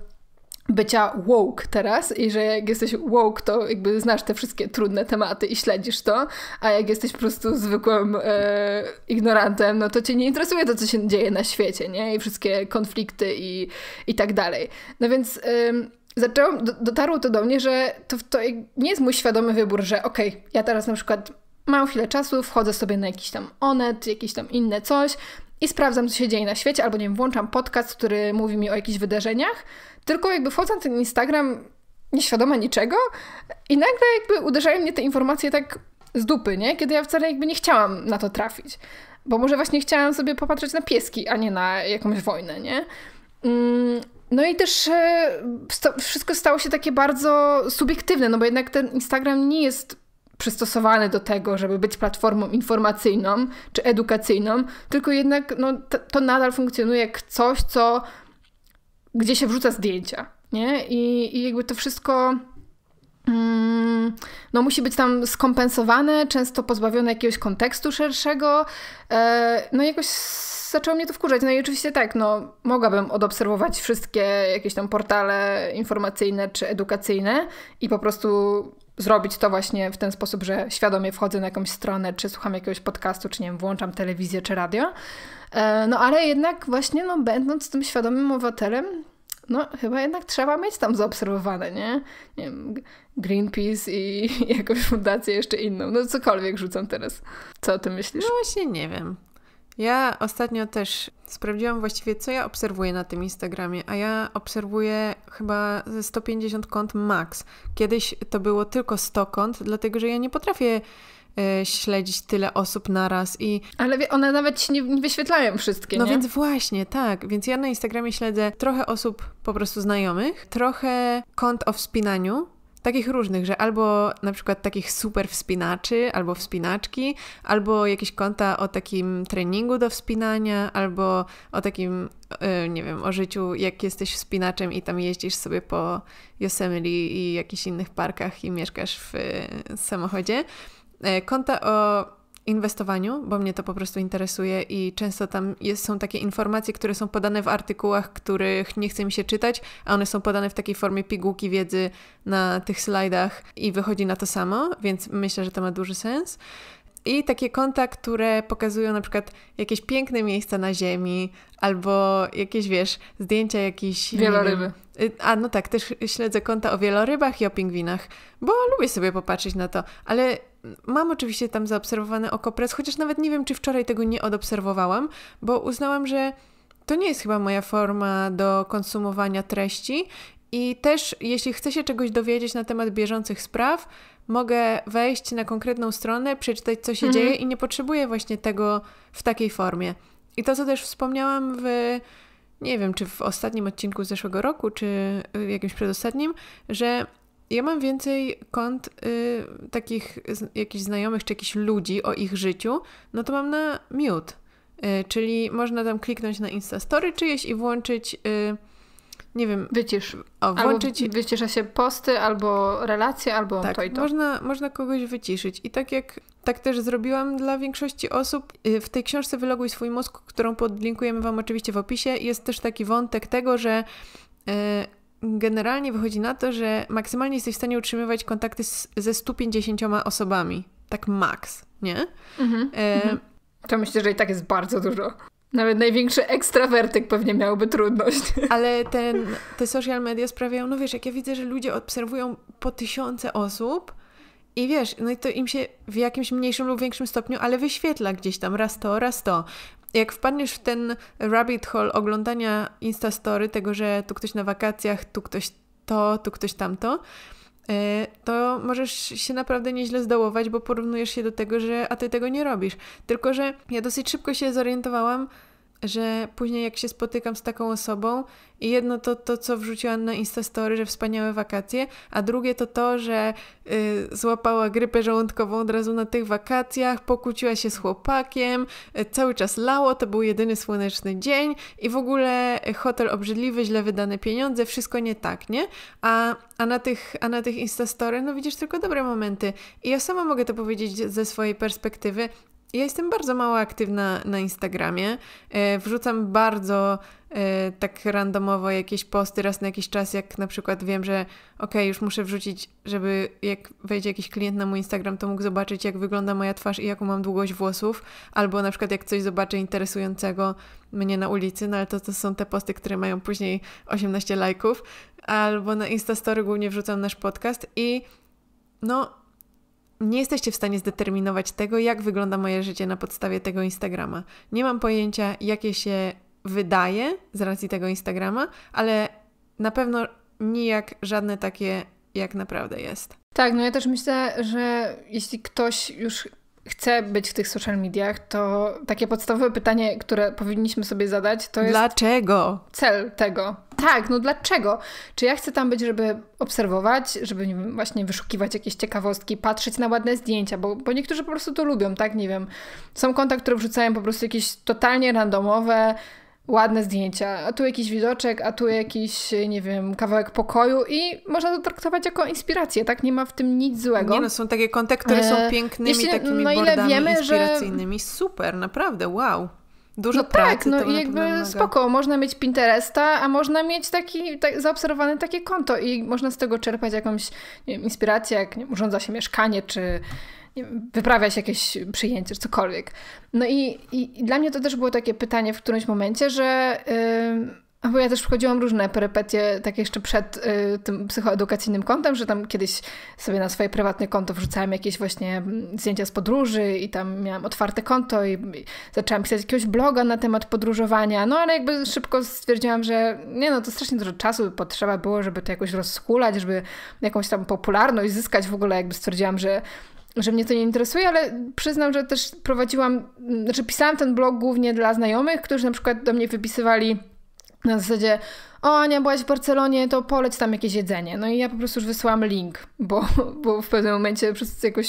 bycia woke teraz i że jak jesteś woke, to jakby znasz te wszystkie trudne tematy i śledzisz to, a jak jesteś po prostu zwykłym e, ignorantem, no to cię nie interesuje to, co się dzieje na świecie, nie? I wszystkie konflikty i, i tak dalej. No więc... E, zaczęłam, dotarło to do mnie, że to, to nie jest mój świadomy wybór, że okej, okay, ja teraz na przykład mam chwilę czasu, wchodzę sobie na jakiś tam Onet, jakieś tam inne coś i sprawdzam, co się dzieje na świecie, albo nie wiem, włączam podcast, który mówi mi o jakichś wydarzeniach, tylko jakby wchodzę na ten Instagram nieświadoma niczego i nagle jakby uderzają mnie te informacje tak z dupy, nie? Kiedy ja wcale jakby nie chciałam na to trafić. Bo może właśnie chciałam sobie popatrzeć na pieski, a nie na jakąś wojnę, nie? Mm, no i też e, wszystko stało się takie bardzo subiektywne, no bo jednak ten Instagram nie jest przystosowany do tego, żeby być platformą informacyjną czy edukacyjną, tylko jednak no, to nadal funkcjonuje jak coś, co gdzie się wrzuca zdjęcia. Nie? I, I jakby to wszystko Mm, no musi być tam skompensowane, często pozbawione jakiegoś kontekstu szerszego. E, no jakoś zaczęło mnie to wkurzać. No i oczywiście tak, no mogłabym odobserwować wszystkie jakieś tam portale informacyjne czy edukacyjne i po prostu zrobić to właśnie w ten sposób, że świadomie wchodzę na jakąś stronę, czy słucham jakiegoś podcastu, czy nie wiem, włączam telewizję czy radio. E, no ale jednak właśnie, no będąc tym świadomym obywatelem, no chyba jednak trzeba mieć tam zaobserwowane, nie? nie wiem, Greenpeace i [laughs] jakąś fundację jeszcze inną. No cokolwiek rzucam teraz. Co o tym myślisz? No właśnie nie wiem. Ja ostatnio też sprawdziłam właściwie, co ja obserwuję na tym Instagramie, a ja obserwuję chyba 150 kont max. Kiedyś to było tylko 100 kont, dlatego że ja nie potrafię e, śledzić tyle osób naraz i... Ale one nawet się nie, nie wyświetlają wszystkie, No nie? więc właśnie, tak. Więc ja na Instagramie śledzę trochę osób po prostu znajomych, trochę kont o wspinaniu, Takich różnych, że albo na przykład takich super wspinaczy, albo wspinaczki, albo jakieś konta o takim treningu do wspinania, albo o takim, e, nie wiem, o życiu, jak jesteś wspinaczem i tam jeździsz sobie po Yosemite i jakichś innych parkach i mieszkasz w e, samochodzie. E, konta o inwestowaniu, bo mnie to po prostu interesuje i często tam jest, są takie informacje, które są podane w artykułach, których nie chce mi się czytać, a one są podane w takiej formie pigułki wiedzy na tych slajdach i wychodzi na to samo, więc myślę, że to ma duży sens. I takie konta, które pokazują na przykład jakieś piękne miejsca na ziemi, albo jakieś, wiesz, zdjęcia jakiś Wieloryby. Y, a, no tak, też śledzę konta o wielorybach i o pingwinach, bo lubię sobie popatrzeć na to, ale Mam oczywiście tam zaobserwowany okopres, chociaż nawet nie wiem, czy wczoraj tego nie odobserwowałam, bo uznałam, że to nie jest chyba moja forma do konsumowania treści. I też, jeśli chcę się czegoś dowiedzieć na temat bieżących spraw, mogę wejść na konkretną stronę, przeczytać, co się mhm. dzieje, i nie potrzebuję właśnie tego w takiej formie. I to, co też wspomniałam w nie wiem, czy w ostatnim odcinku z zeszłego roku, czy jakimś przedostatnim, że ja mam więcej kont y, takich z, jakichś znajomych czy jakichś ludzi o ich życiu, no to mam na mute. Y, czyli można tam kliknąć na Insta Story, czyjeś i włączyć, y, nie wiem... Wycisz. O, włączyć... Albo wycisza się posty, albo relacje, albo tak, to i to. Można, można kogoś wyciszyć. I tak jak tak też zrobiłam dla większości osób. Y, w tej książce Wyloguj swój mózg, którą podlinkujemy Wam oczywiście w opisie, jest też taki wątek tego, że y, generalnie wychodzi na to, że maksymalnie jesteś w stanie utrzymywać kontakty z, ze 150 osobami. Tak maks, nie? Mhm. E... Mhm. To myślę, że i tak jest bardzo dużo. Nawet największy ekstrawertyk pewnie miałby trudność. [laughs] Ale ten, te social media sprawiają, no wiesz, jak ja widzę, że ludzie obserwują po tysiące osób i wiesz, no i to im się w jakimś mniejszym lub większym stopniu, ale wyświetla gdzieś tam raz to, raz to jak wpadniesz w ten rabbit hole oglądania Instastory, tego, że tu ktoś na wakacjach, tu ktoś to, tu ktoś tamto, e, to możesz się naprawdę nieźle zdołować, bo porównujesz się do tego, że a ty tego nie robisz. Tylko, że ja dosyć szybko się zorientowałam, że później jak się spotykam z taką osobą i jedno to to, co wrzuciłam na Instastory, że wspaniałe wakacje, a drugie to to, że y, złapała grypę żołądkową od razu na tych wakacjach, pokłóciła się z chłopakiem, y, cały czas lało, to był jedyny słoneczny dzień i w ogóle y, hotel obrzydliwy, źle wydane pieniądze, wszystko nie tak, nie? A, a, na, tych, a na tych Instastory no widzisz tylko dobre momenty i ja sama mogę to powiedzieć ze swojej perspektywy, ja jestem bardzo mało aktywna na Instagramie. E, wrzucam bardzo e, tak randomowo jakieś posty raz na jakiś czas, jak na przykład wiem, że ok, już muszę wrzucić, żeby jak wejdzie jakiś klient na mój Instagram, to mógł zobaczyć, jak wygląda moja twarz i jaką mam długość włosów, albo na przykład jak coś zobaczy interesującego mnie na ulicy, no ale to, to są te posty, które mają później 18 lajków, albo na Instastory głównie wrzucam nasz podcast i no nie jesteście w stanie zdeterminować tego, jak wygląda moje życie na podstawie tego Instagrama. Nie mam pojęcia, jakie się wydaje z racji tego Instagrama, ale na pewno nijak żadne takie, jak naprawdę jest. Tak, no ja też myślę, że jeśli ktoś już chce być w tych social mediach, to takie podstawowe pytanie, które powinniśmy sobie zadać, to jest. Dlaczego? Cel tego. Tak, no dlaczego? Czy ja chcę tam być, żeby obserwować, żeby nie wiem, właśnie wyszukiwać jakieś ciekawostki, patrzeć na ładne zdjęcia, bo, bo niektórzy po prostu to lubią, tak? Nie wiem. Są konta, które wrzucają po prostu jakieś totalnie randomowe, ładne zdjęcia, a tu jakiś widoczek, a tu jakiś, nie wiem, kawałek pokoju i można to traktować jako inspirację, tak? Nie ma w tym nic złego. Nie no, są takie konta, które są e, pięknymi Jeśli, takimi no, bordami wiemy, inspiracyjnymi. Że... Super, naprawdę, wow. Dużo no tak, pracy. Tak, no i jakby wymaga. spoko, można mieć Pinteresta, a można mieć taki, tak, zaobserwowane takie konto i można z tego czerpać jakąś wiem, inspirację, jak urządza się mieszkanie, czy wyprawiać jakieś przyjęcie, czy cokolwiek. No i, i, i, dla mnie to też było takie pytanie w którymś momencie, że. Yy, bo ja też wchodziłam różne perypetie, tak jeszcze przed y, tym psychoedukacyjnym kontem, że tam kiedyś sobie na swoje prywatne konto wrzucałam jakieś właśnie mm, zdjęcia z podróży i tam miałam otwarte konto i, i zaczęłam pisać jakiegoś bloga na temat podróżowania, no ale jakby szybko stwierdziłam, że nie no, to strasznie dużo czasu potrzeba było, żeby to jakoś rozkulać, żeby jakąś tam popularność zyskać w ogóle, jakby stwierdziłam, że że mnie to nie interesuje, ale przyznam, że też prowadziłam, znaczy pisałam ten blog głównie dla znajomych, którzy na przykład do mnie wypisywali na zasadzie o Ania, byłaś w Barcelonie, to poleć tam jakieś jedzenie. No i ja po prostu już wysłałam link, bo, bo w pewnym momencie przez jakoś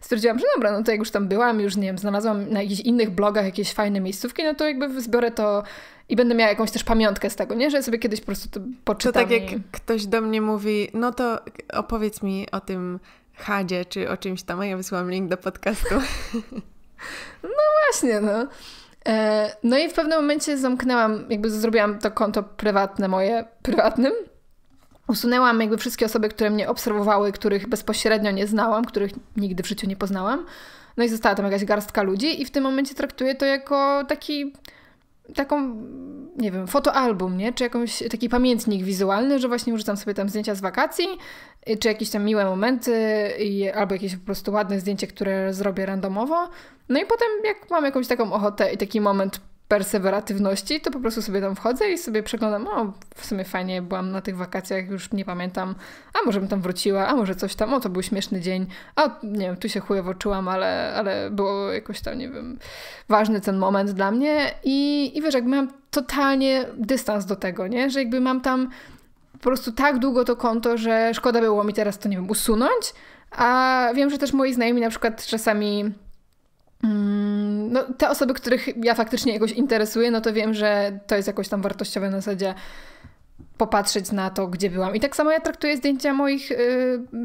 stwierdziłam, że dobra, no to jak już tam byłam, już nie wiem, znalazłam na jakichś innych blogach jakieś fajne miejscówki, no to jakby zbiorę to i będę miała jakąś też pamiątkę z tego, nie? Że sobie kiedyś po prostu to poczytam. To tak i... jak ktoś do mnie mówi, no to opowiedz mi o tym Hadzie czy o czymś tam, a ja wysłałam link do podcastu. [laughs] No właśnie, no. E, no i w pewnym momencie zamknęłam, jakby zrobiłam to konto prywatne moje, prywatnym. Usunęłam jakby wszystkie osoby, które mnie obserwowały, których bezpośrednio nie znałam, których nigdy w życiu nie poznałam. No i została tam jakaś garstka ludzi i w tym momencie traktuję to jako taki taką, nie wiem, fotoalbum, nie? Czy jakąś taki pamiętnik wizualny, że właśnie użytam sobie tam zdjęcia z wakacji, y, czy jakieś tam miłe momenty, albo jakieś po prostu ładne zdjęcie, które zrobię randomowo. No i potem jak mam jakąś taką ochotę i taki moment perseweratywności, to po prostu sobie tam wchodzę i sobie przeglądam, o, w sumie fajnie byłam na tych wakacjach, już nie pamiętam, a może bym tam wróciła, a może coś tam, o, to był śmieszny dzień, a nie wiem, tu się chujowo czułam, ale, ale było jakoś tam, nie wiem, ważny ten moment dla mnie i, i wiesz, jakby mam totalnie dystans do tego, nie, że jakby mam tam po prostu tak długo to konto, że szkoda było mi teraz to, nie wiem, usunąć, a wiem, że też moi znajomi na przykład czasami Mm, no, te osoby, których ja faktycznie jakoś interesuję, no to wiem, że to jest jakoś tam wartościowe na zasadzie popatrzeć na to, gdzie byłam. I tak samo ja traktuję zdjęcia moich yy,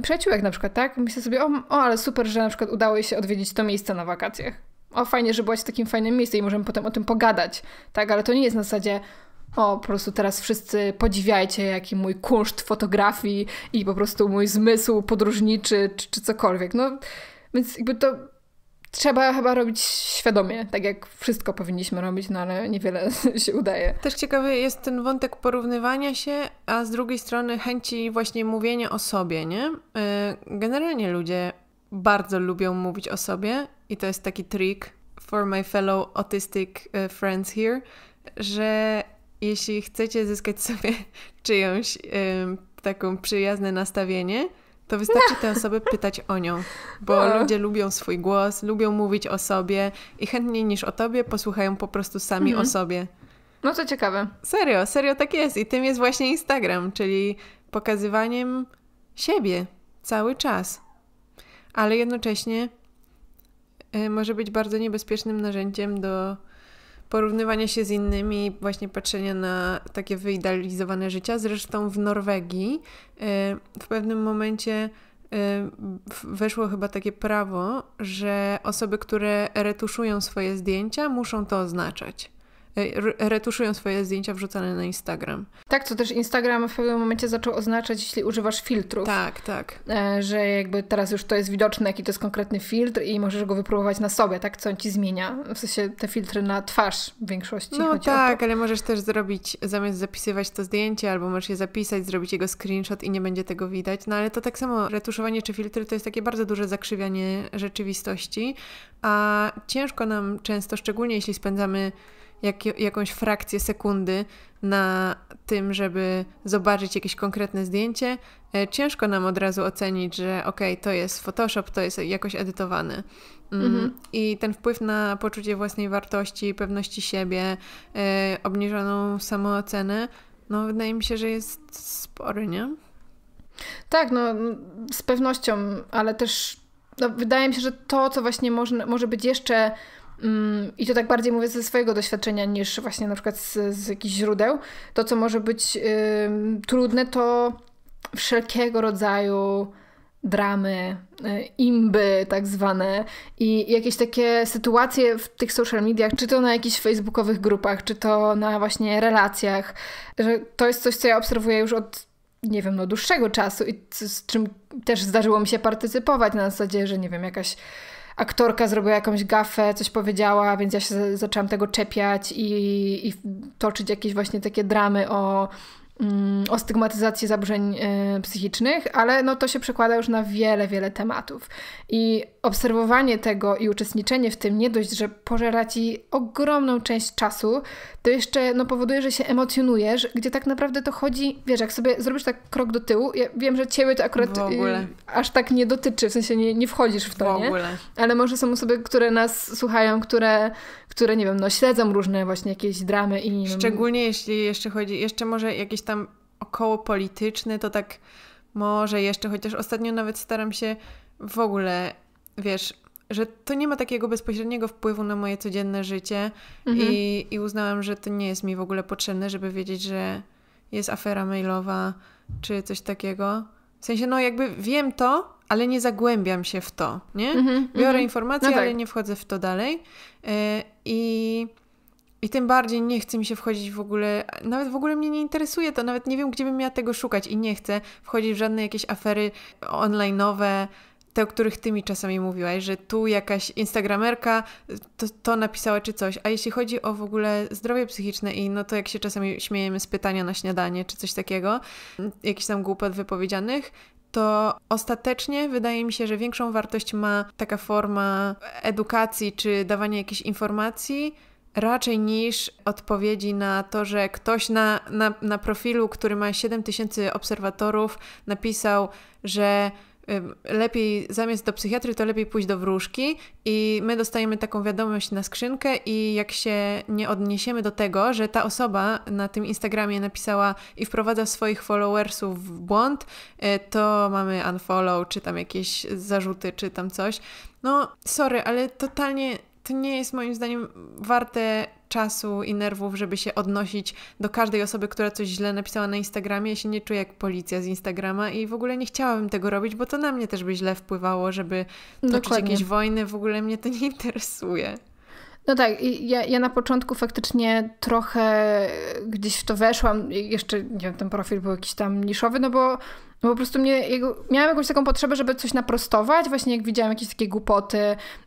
przyjaciółek na przykład, tak? Myślę sobie, o, o, ale super, że na przykład udało się odwiedzić to miejsce na wakacjach. O, fajnie, że byłaś w takim fajnym miejscu i możemy potem o tym pogadać, tak? Ale to nie jest na zasadzie, o, po prostu teraz wszyscy podziwiajcie, jaki mój kunszt fotografii i po prostu mój zmysł podróżniczy czy, czy cokolwiek. No, więc jakby to trzeba chyba robić świadomie, tak jak wszystko powinniśmy robić, no ale niewiele [laughs] się udaje. Też ciekawy jest ten wątek porównywania się, a z drugiej strony chęci właśnie mówienia o sobie, nie? Y, generalnie ludzie bardzo lubią mówić o sobie i to jest taki trik for my fellow autistic y, friends here, że jeśli chcecie zyskać sobie [laughs] czyjąś y, taką przyjazne nastawienie, to wystarczy tę osobę pytać o nią, bo no. ludzie lubią swój głos, lubią mówić o sobie i chętniej niż o tobie posłuchają po prostu sami mhm. o sobie. No to ciekawe. Serio, serio tak jest i tym jest właśnie Instagram, czyli pokazywaniem siebie cały czas. Ale jednocześnie y, może być bardzo niebezpiecznym narzędziem do porównywanie się z innymi, właśnie patrzenie na takie wyidealizowane życia. Zresztą w Norwegii y, w pewnym momencie y, weszło chyba takie prawo, że osoby, które retuszują swoje zdjęcia, muszą to oznaczać retuszują swoje zdjęcia wrzucane na Instagram. Tak, co też Instagram w pewnym momencie zaczął oznaczać, jeśli używasz filtrów. Tak, tak. E, że jakby teraz już to jest widoczne, jaki to jest konkretny filtr i możesz go wypróbować na sobie, tak? Co ci zmienia? W sensie te filtry na twarz w większości. No tak, ale możesz też zrobić, zamiast zapisywać to zdjęcie, albo możesz je zapisać, zrobić jego screenshot i nie będzie tego widać. No ale to tak samo retuszowanie czy filtry to jest takie bardzo duże zakrzywianie rzeczywistości, a ciężko nam często, szczególnie jeśli spędzamy jak, jakąś frakcję sekundy na tym, żeby zobaczyć jakieś konkretne zdjęcie, e, ciężko nam od razu ocenić, że okej, okay, to jest Photoshop, to jest jakoś edytowane. Mm, mhm. I ten wpływ na poczucie własnej wartości, pewności siebie, e, obniżoną samoocenę, no wydaje mi się, że jest spory, nie? Tak, no, no z pewnością, ale też no, wydaje mi się, że to, co właśnie może, może być jeszcze Mm, i to tak bardziej mówię ze swojego doświadczenia niż właśnie na przykład z, z jakichś źródeł, to co może być trudne, to wszelkiego rodzaju dramy, y, imby tak zwane i jakieś takie sytuacje w tych social mediach, czy to na jakichś facebookowych grupach, czy to na właśnie relacjach, że to jest coś, co ja obserwuję już od nie wiem, no dłuższego czasu i z czym też zdarzyło mi się partycypować na zasadzie, że nie wiem, jakaś aktorka zrobiła jakąś gafę, coś powiedziała, więc ja się zaczęłam tego czepiać i, i toczyć jakieś właśnie takie dramy o Mm, o stygmatyzacji zaburzeń e, psychicznych, ale no to się przekłada już na wiele, wiele tematów. I obserwowanie tego i uczestniczenie w tym nie dość, że pożera ci ogromną część czasu, to jeszcze no, powoduje, że się emocjonujesz, gdzie tak naprawdę to chodzi, wiesz, jak sobie zrobisz tak krok do tyłu, ja wiem, że ciebie to akurat y, aż tak nie dotyczy, w sensie nie, nie wchodzisz w to, w nie? ale może są osoby, które nas słuchają, które które, nie wiem, no śledzą różne właśnie jakieś dramy i... Mm, Szczególnie jeśli jeszcze chodzi, jeszcze może jakieś tam około polityczne, to tak może jeszcze, chociaż ostatnio nawet staram się w ogóle, wiesz, że to nie ma takiego bezpośredniego wpływu na moje codzienne życie mhm. i, i uznałam, że to nie jest mi w ogóle potrzebne, żeby wiedzieć, że jest afera mailowa czy coś takiego. W sensie, no jakby wiem to, ale nie zagłębiam się w to, nie? Mm-hmm, Biorę mm-hmm. informacje, no tak. ale nie wchodzę w to dalej. E, I i tym bardziej nie chce mi się wchodzić w ogóle, nawet w ogóle mnie nie interesuje to, nawet nie wiem, gdzie bym miała tego szukać i nie chcę wchodzić w żadne jakieś afery online'owe, te, o których ty mi czasami mówiłaś, że tu jakaś instagramerka to, to, napisała czy coś. A jeśli chodzi o w ogóle zdrowie psychiczne i no to jak się czasami śmiejemy z pytania na śniadanie czy coś takiego, jakiś tam głupot wypowiedzianych, to ostatecznie wydaje mi się, że większą wartość ma taka forma edukacji czy dawania jakichś informacji, raczej niż odpowiedzi na to, że ktoś na, na, na profilu, który ma 7000 obserwatorów, napisał, że lepiej zamiast do psychiatry, to lepiej pójść do wróżki i my dostajemy taką wiadomość na skrzynkę i jak się nie odniesiemy do tego, że ta osoba na tym Instagramie napisała i wprowadza swoich followersów w błąd, y, to mamy unfollow, czy tam jakieś zarzuty, czy tam coś. No, sorry, ale totalnie to nie jest moim zdaniem warte czasu i nerwów, żeby się odnosić do każdej osoby, która coś źle napisała na Instagramie. Ja się nie czuję jak policja z Instagrama i w ogóle nie chciałabym tego robić, bo to na mnie też by źle wpływało, żeby toczyć Dokładnie. jakieś wojny. W ogóle mnie to nie interesuje. No tak, ja, ja na początku faktycznie trochę gdzieś w to weszłam. Jeszcze, nie wiem, ten profil był jakiś tam niszowy, no bo no po prostu mnie, miałam jakąś taką potrzebę, żeby coś naprostować, właśnie jak widziałam jakieś takie głupoty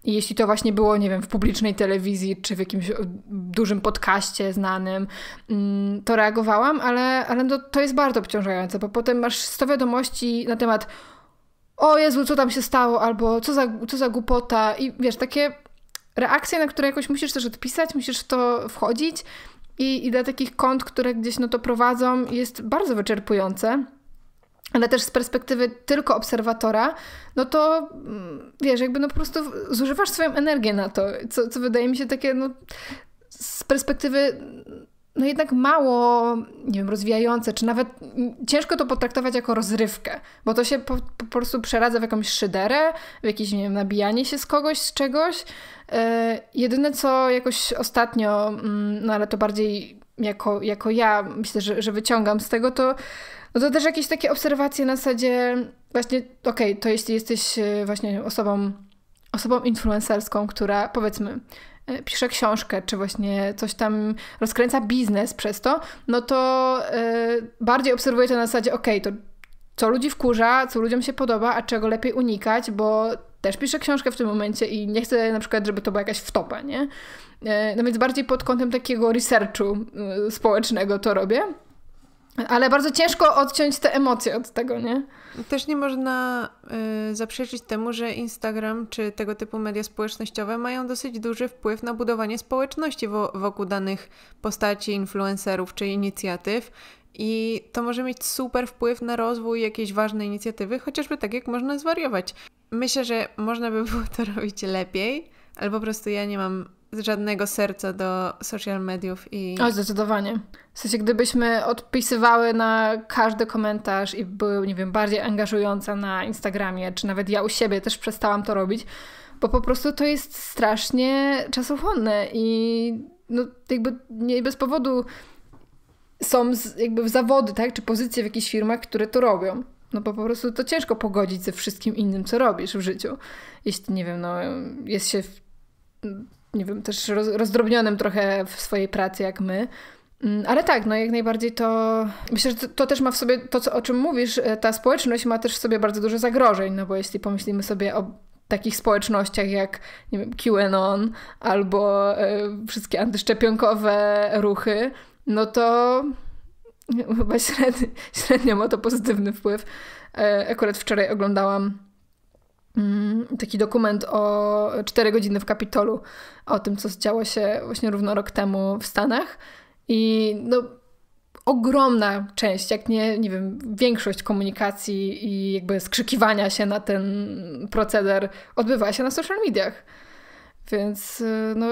i jeśli to właśnie było, nie wiem, w publicznej telewizji czy w jakimś e, dużym podcaście znanym, mm, to reagowałam, ale, ale no to jest bardzo obciążające, bo potem masz 100 wiadomości na temat o Jezu, co tam się stało, albo co za, co za głupota i wiesz, takie reakcje, na które jakoś musisz też odpisać, musisz w to wchodzić i dla takich kont, które gdzieś no to prowadzą, jest bardzo wyczerpujące ale też z perspektywy tylko obserwatora, no to mm, wiesz, jakby no po prostu zużywasz swoją energię na to, co, co wydaje mi się takie, no z perspektywy no jednak mało, nie wiem, rozwijające, czy nawet ciężko to potraktować jako rozrywkę, bo to się po, po prostu przeradza w jakąś szyderę, w jakieś, nie wiem, nabijanie się z kogoś, z czegoś, E, jedyne co jakoś ostatnio, mm, no ale to bardziej jako, jako ja myślę, że, że wyciągam z tego, to, no to też jakieś takie obserwacje na zasadzie właśnie, okej, okay, to jeśli jesteś e, właśnie osobą, osobą influencerską, która powiedzmy e, pisze książkę, czy właśnie coś tam rozkręca biznes przez to, no to yy, bardziej obserwuję to na zasadzie, okej, okay, to co ludzi wkurza, co ludziom się podoba, a czego lepiej unikać, bo też pisze książkę w tym momencie i nie chcę na przykład, żeby to była jakaś wtopa, nie? E, no więc bardziej pod kątem takiego researchu e, społecznego to robię. Ale bardzo ciężko odciąć te emocje od tego, nie? Też nie można y, zaprzeczyć temu, że Instagram czy tego typu media społecznościowe mają dosyć duży wpływ na budowanie społeczności wo wokół danych postaci, influencerów czy inicjatyw. I to może mieć super wpływ na rozwój jakiejś ważnej inicjatywy, chociażby tak jak można zwariować. Myślę, że można by było to [laughs] robić lepiej, ale po prostu ja nie mam żadnego serca do social mediów i... O, zdecydowanie. W sensie, gdybyśmy odpisywały na każdy komentarz i były, nie wiem, bardziej angażujące na Instagramie, czy nawet ja u siebie też przestałam to robić, bo po prostu to jest strasznie czasochłonne i no jakby nie bez powodu są z, jakby w zawody, tak, czy pozycje w jakichś firmach, które to robią. No bo po prostu to ciężko pogodzić ze wszystkim innym, co robisz w życiu. Jeśli, nie wiem, no, jest się, w, nie wiem, też roz, rozdrobnionym trochę w swojej pracy, jak my. Mm, ale tak, no jak najbardziej to. Myślę, że to, to też ma w sobie to, co, o czym mówisz, e, ta społeczność ma też w sobie bardzo dużo zagrożeń, no bo jeśli pomyślimy sobie o takich społecznościach jak nie wiem, QAnon albo y, wszystkie antyszczepionkowe ruchy, no to chyba średnio, średnio ma to pozytywny wpływ. E, akurat wczoraj oglądałam mm, taki dokument o 4 godziny w Kapitolu, o tym, co działo się właśnie równo rok temu w Stanach. I no, ogromna część, jak nie, nie wiem, większość komunikacji i jakby skrzykiwania się na ten proceder odbywała się na social mediach. Więc e, no,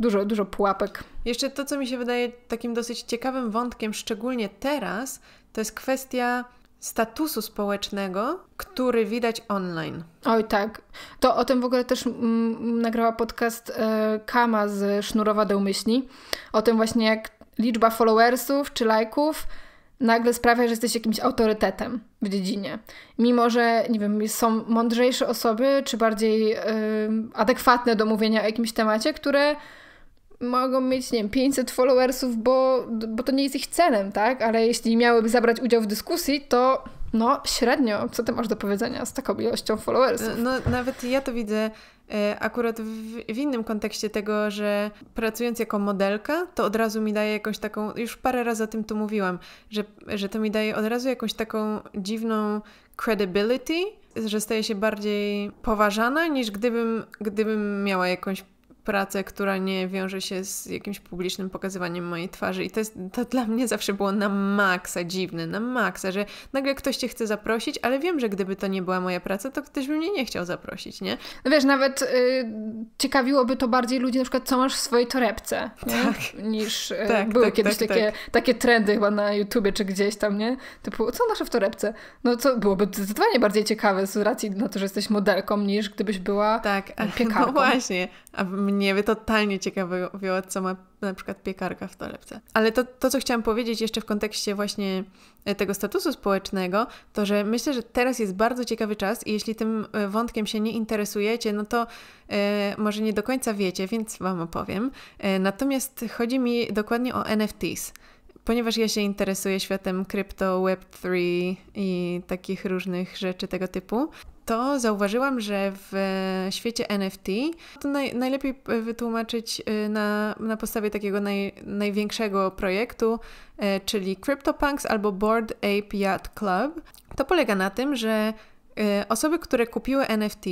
dużo, dużo pułapek. Jeszcze to, co mi się wydaje takim dosyć ciekawym wątkiem, szczególnie teraz, to jest kwestia statusu społecznego, który widać online. Oj tak. To o tym w ogóle też mm, nagrała podcast y, Kama z Sznurowa do Myśli. O tym właśnie jak liczba followersów czy lajków nagle sprawia, że jesteś jakimś autorytetem w dziedzinie. Mimo, że nie wiem, są mądrzejsze osoby, czy bardziej y, adekwatne do mówienia o jakimś temacie, które mogą mieć, nie wiem, 500 followersów, bo, bo to nie jest ich celem, tak? Ale jeśli miałyby zabrać udział w dyskusji, to no średnio. Co ty masz do powiedzenia z taką ilością followersów? No, nawet ja to widzę e, akurat w, w, innym kontekście tego, że pracując jako modelka, to od razu mi daje jakąś taką, już parę razy o tym tu mówiłam, że, że to mi daje od razu jakąś taką dziwną credibility, że staje się bardziej poważana niż gdybym, gdybym miała jakąś pracę, która nie wiąże się z jakimś publicznym pokazywaniem mojej twarzy. I to, jest, to dla mnie zawsze było na maksa dziwne, na maksa, że nagle ktoś cię chce zaprosić, ale wiem, że gdyby to nie była moja praca, to ktoś by mnie nie chciał zaprosić, nie? No wiesz, nawet y, ciekawiłoby to bardziej ludzi, na przykład, co masz w swojej torebce, tak. niż y, tak, tak były tak, kiedyś tak. takie, takie trendy chyba na YouTubie czy gdzieś tam, nie? Typu, co masz w torebce? No co byłoby zdecydowanie bardziej ciekawe z racji na to, że jesteś modelką, niż gdybyś była tak, mm, [laughs] no piekarką. No właśnie, a mnie nie by totalnie ciekawe. co ma na przykład piekarka w torebce. Ale to, to, co chciałam powiedzieć jeszcze w kontekście właśnie e, tego statusu społecznego, to że myślę, że teraz jest bardzo ciekawy czas i jeśli tym e, wątkiem się nie interesujecie, no to e, może nie do końca wiecie, więc Wam opowiem. E, natomiast chodzi mi dokładnie o NFTs ponieważ ja się interesuję światem krypto, Web3 i takich różnych rzeczy tego typu, to zauważyłam, że w e, świecie NFT to naj, najlepiej e, wytłumaczyć e, na, na podstawie takiego naj, największego projektu, czyli CryptoPunks albo Board Ape Yacht Club. To polega na tym, że osoby, które kupiły NFT,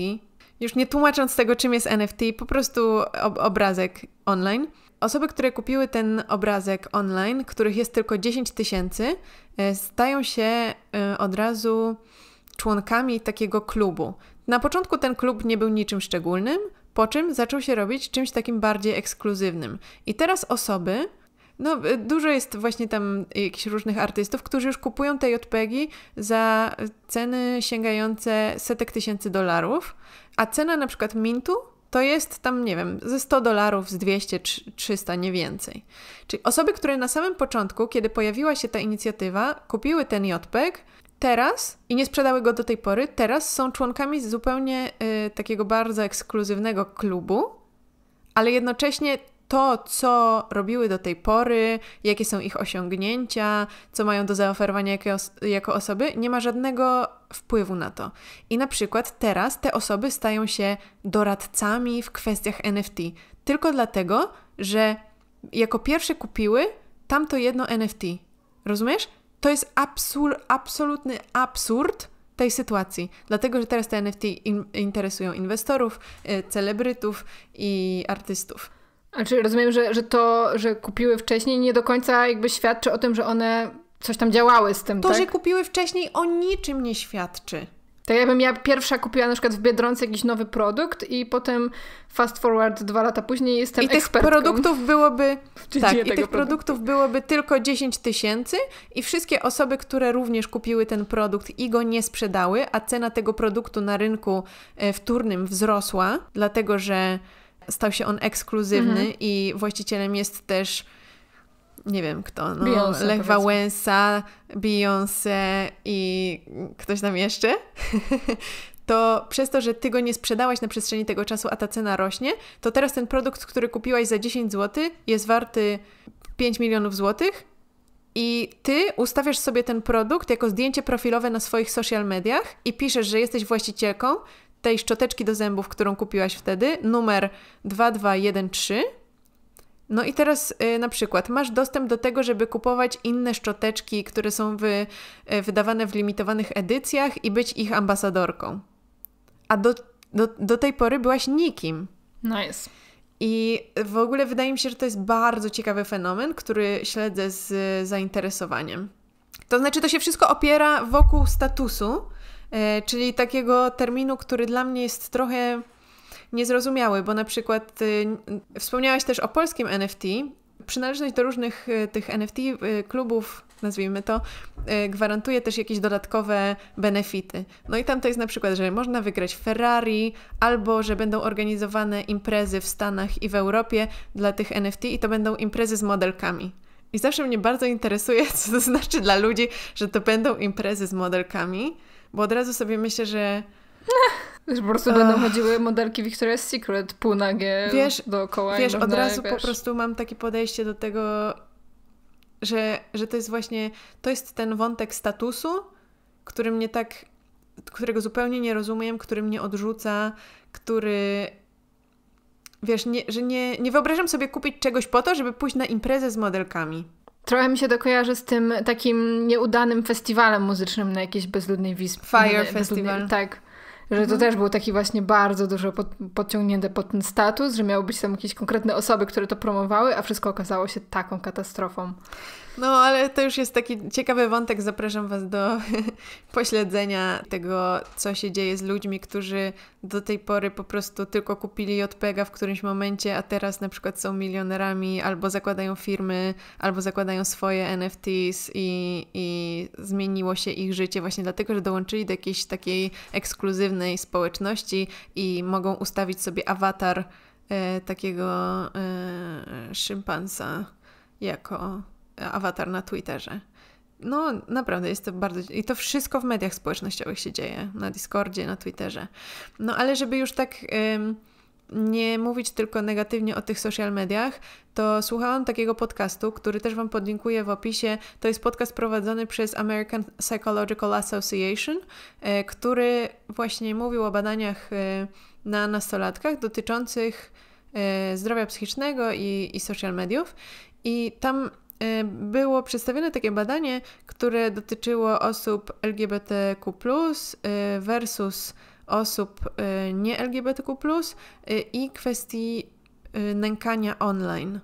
już nie tłumacząc tego, czym jest NFT, po prostu ob obrazek online. Osoby, które kupiły ten obrazek online, których jest tylko 10 tysięcy, stają się od razu członkami takiego klubu. Na początku ten klub nie był niczym szczególnym, po czym zaczął się robić czymś takim bardziej ekskluzywnym. I teraz osoby, no, y, dużo jest właśnie tam jakichś różnych artystów, którzy już kupują te JPEGi za ceny sięgające setek tysięcy dolarów, a cena na przykład mintu to jest tam, nie wiem, ze 100 dolarów, z 200, 300, nie więcej. Czyli osoby, które na samym początku, kiedy pojawiła się ta inicjatywa, kupiły ten JPEG, teraz i nie sprzedały go do tej pory, teraz są członkami zupełnie y, takiego bardzo ekskluzywnego klubu, ale jednocześnie to, co robiły do tej pory, jakie są ich osiągnięcia, co mają do zaoferowania jako, os jako osoby, nie ma żadnego wpływu na to. I na przykład teraz te osoby stają się doradcami w kwestiach NFT, tylko dlatego, że jako pierwsze kupiły tamto jedno NFT. Rozumiesz? to jest absur absolutny absurd tej sytuacji. Dlatego, że teraz te NFT in interesują inwestorów, y, celebrytów i artystów. Znaczy rozumiem, że, że to, że kupiły wcześniej nie do końca jakby świadczy o tym, że one coś tam działały z tym, To, tak? że kupiły wcześniej o niczym nie świadczy. Tak jakbym ja pierwsza kupiła na przykład w Biedronce jakiś nowy produkt i potem fast forward dwa lata później jestem I tych produktów byłoby tak, i tych produktu. produktów byłoby tylko 10 tysięcy i wszystkie osoby, które również kupiły ten produkt i go nie sprzedały, a cena tego produktu na rynku e, wtórnym wzrosła, dlatego że stał się on ekskluzywny mhm. i właścicielem jest też nie wiem kto, no, Beyonce, Lech powiedzmy. Wałęsa, Beyoncé i ktoś tam jeszcze, [laughs] to przez to, że ty go nie sprzedałaś na przestrzeni tego czasu, a ta cena rośnie, to teraz ten produkt, który kupiłaś za 10 zł, jest warty 5 milionów złotych i ty ustawiasz sobie ten produkt jako zdjęcie profilowe na swoich social mediach i piszesz, że jesteś właścicielką tej szczoteczki do zębów, którą kupiłaś wtedy, numer 2213 no i teraz y, na przykład masz dostęp do tego, żeby kupować inne szczoteczki, które są wy, y, wydawane w limitowanych edycjach i być ich ambasadorką. A do, do, do tej pory byłaś nikim. Nice. I w ogóle wydaje mi się, że to jest bardzo ciekawy fenomen, który śledzę z y, zainteresowaniem. To znaczy, to się wszystko opiera wokół statusu, y, czyli takiego terminu, który dla mnie jest trochę niezrozumiały, bo na przykład y, y, wspomniałaś też o polskim NFT. Przynależność do różnych y, tych NFT klubów, nazwijmy to, gwarantuje też jakieś dodatkowe benefity. No i tam to jest na przykład, że można wygrać Ferrari, albo że będą organizowane imprezy w Stanach i w Europie dla tych NFT i to będą imprezy z modelkami. I zawsze mnie bardzo interesuje, [laughs] co to znaczy dla ludzi, że to będą imprezy z modelkami, bo od razu sobie myślę, że Wiesz, [laughs] po prostu będą chodziły modelki Victoria's Secret półnagie wiesz, dookoła. Wiesz, od razu wiesz. po prostu mam takie podejście do tego, że, że to jest właśnie, to jest ten wątek statusu, który mnie tak, którego zupełnie nie rozumiem, który mnie odrzuca, który wiesz, nie, że nie, nie wyobrażam sobie kupić czegoś po to, żeby pójść na imprezę z modelkami. Trochę mi się to kojarzy z tym takim nieudanym festiwalem muzycznym na jakiejś bezludnej wyspie. Fire Festival. tak że to mhm. też było taki właśnie bardzo dużo pod, podciągnięte pod ten status, że miały być tam jakieś konkretne osoby, które to promowały, a wszystko okazało się taką katastrofą. No, ale to już jest taki ciekawy wątek. Zapraszam Was do [laughs] pośledzenia tego, co się dzieje z ludźmi, którzy do tej pory po prostu tylko kupili JPEGA w którymś momencie, a teraz na przykład są milionerami albo zakładają firmy, albo zakładają swoje NFTs i, i zmieniło się ich życie właśnie dlatego, że dołączyli do jakiejś takiej ekskluzywnej społeczności i mogą ustawić sobie awatar e, takiego e, szympansa jako awatar na Twitterze. No, naprawdę jest to bardzo. I to wszystko w mediach społecznościowych się dzieje, na Discordzie, na Twitterze. No, ale żeby już tak. Ym, nie mówić tylko negatywnie o tych social mediach, to słuchałam takiego podcastu, który też Wam podlinkuję w opisie. To jest podcast prowadzony przez American Psychological Association, e, który właśnie mówił o badaniach e, na nastolatkach dotyczących e, zdrowia psychicznego i, i social mediów. I tam Y, było przedstawione takie badanie, które dotyczyło osób LGBTQ, y, versus osób y, nie LGBTQ, i kwestii nękania online.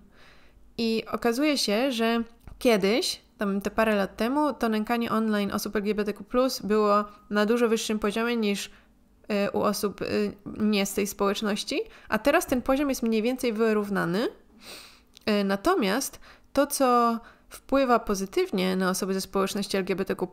I okazuje się, że kiedyś, tam te parę lat temu, to nękanie online osób LGBTQ było na dużo wyższym poziomie niż u osób nie z tej społeczności, a teraz ten poziom jest mniej więcej wyrównany. Natomiast to, co wpływa pozytywnie na osoby ze społeczności LGBTQ,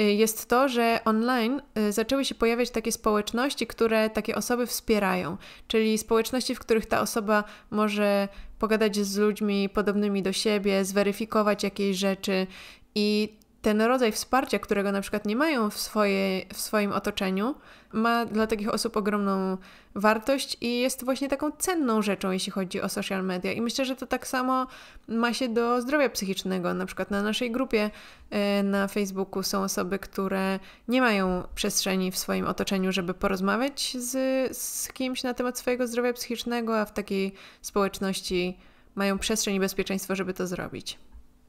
y, jest to, że online y, zaczęły się pojawiać takie społeczności, które takie osoby wspierają, czyli społeczności, w których ta osoba może pogadać z ludźmi podobnymi do siebie, zweryfikować jakieś rzeczy. I ten rodzaj wsparcia, którego na przykład nie mają w, swoje, w swoim otoczeniu, ma dla takich osób ogromną wartość i jest właśnie taką cenną rzeczą, jeśli chodzi o social media. I myślę, że to tak samo ma się do zdrowia psychicznego. Na przykład na naszej grupie e, na Facebooku są osoby, które nie mają przestrzeni w swoim otoczeniu, żeby porozmawiać z, z kimś na temat swojego zdrowia psychicznego, a w takiej społeczności mają przestrzeń i bezpieczeństwo, żeby to zrobić.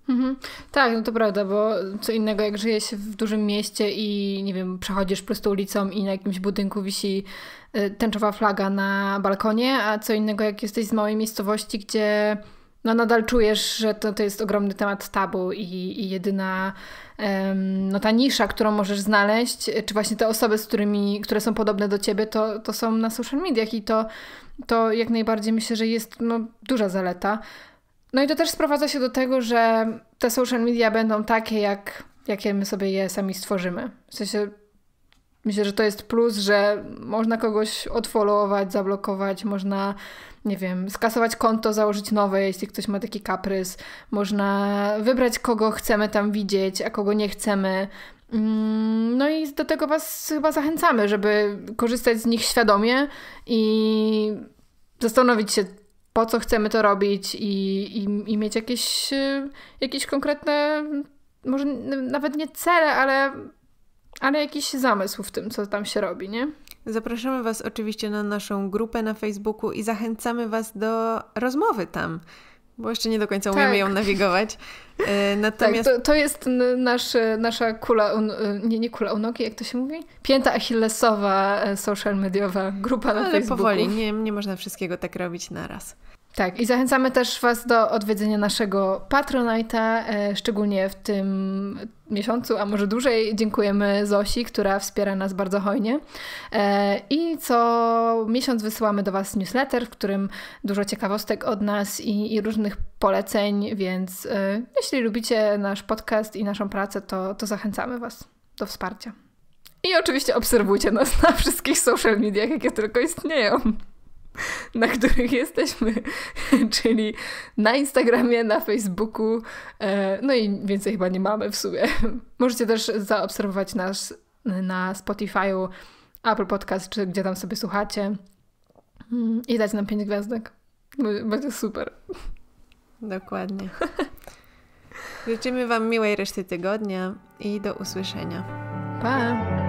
Mhm. Tak, no to prawda, bo co innego jak żyje się w dużym mieście i nie wiem, przechodzisz prostą ulicą i na jakimś budynku wisi y, tęczowa flaga na balkonie, a co innego jak jesteś z małej miejscowości, gdzie no nadal czujesz, że to, to jest ogromny temat tabu i, i jedyna um, no ta nisza, którą możesz znaleźć, czy właśnie te osoby, z którymi, które są podobne do ciebie, to, to są na social mediach i to, to jak najbardziej myślę, że jest no, duża zaleta. No i to też sprowadza się do tego, że te social media będą takie, jak, jakie my sobie je sami stworzymy. W sensie myślę, że to jest plus, że można kogoś odfollowować, zablokować, można, nie wiem, skasować konto, założyć nowe, jeśli ktoś ma taki kaprys, można wybrać, kogo chcemy tam widzieć, a kogo nie chcemy. Mm, no i do tego Was chyba zachęcamy, żeby korzystać z nich świadomie i zastanowić się, po co chcemy to robić i, i, i mieć jakieś, y, jakieś konkretne, może nawet nie cele, ale, ale jakiś zamysł w tym, co tam się robi, nie? Zapraszamy Was oczywiście na naszą grupę na Facebooku i zachęcamy Was do rozmowy tam bo jeszcze nie do końca umiemy tak. ją nawigować. E, tak, natomiast... Tak, to, to jest nasz, e, nasza kula, u, e, nie, nie kula u nogi, jak to się mówi? Pięta achillesowa social mediowa, grupa na Ale Facebooku. powoli, nie, nie można wszystkiego tak robić na raz. Tak, i zachęcamy też Was do odwiedzenia naszego Patronite'a, e, szczególnie w tym miesiącu, a może dłużej. Dziękujemy Zosi, która wspiera nas bardzo hojnie. E, I co miesiąc wysyłamy do Was newsletter, w którym dużo ciekawostek od nas i, i różnych poleceń, więc e, jeśli lubicie nasz podcast i naszą pracę, to, to zachęcamy Was do wsparcia. I oczywiście obserwujcie nas na wszystkich social mediach, jakie tylko istnieją na których jesteśmy, [laughs] czyli na Instagramie, na Facebooku, e, no i więcej chyba nie mamy w sumie. Możecie też zaobserwować nas na Spotify'u, Apple Podcast, czy gdzie tam sobie słuchacie mm, i dać nam 5 gwiazdek. Będzie super. Dokładnie. [laughs] Życzymy Wam miłej reszty tygodnia i do usłyszenia. Pa!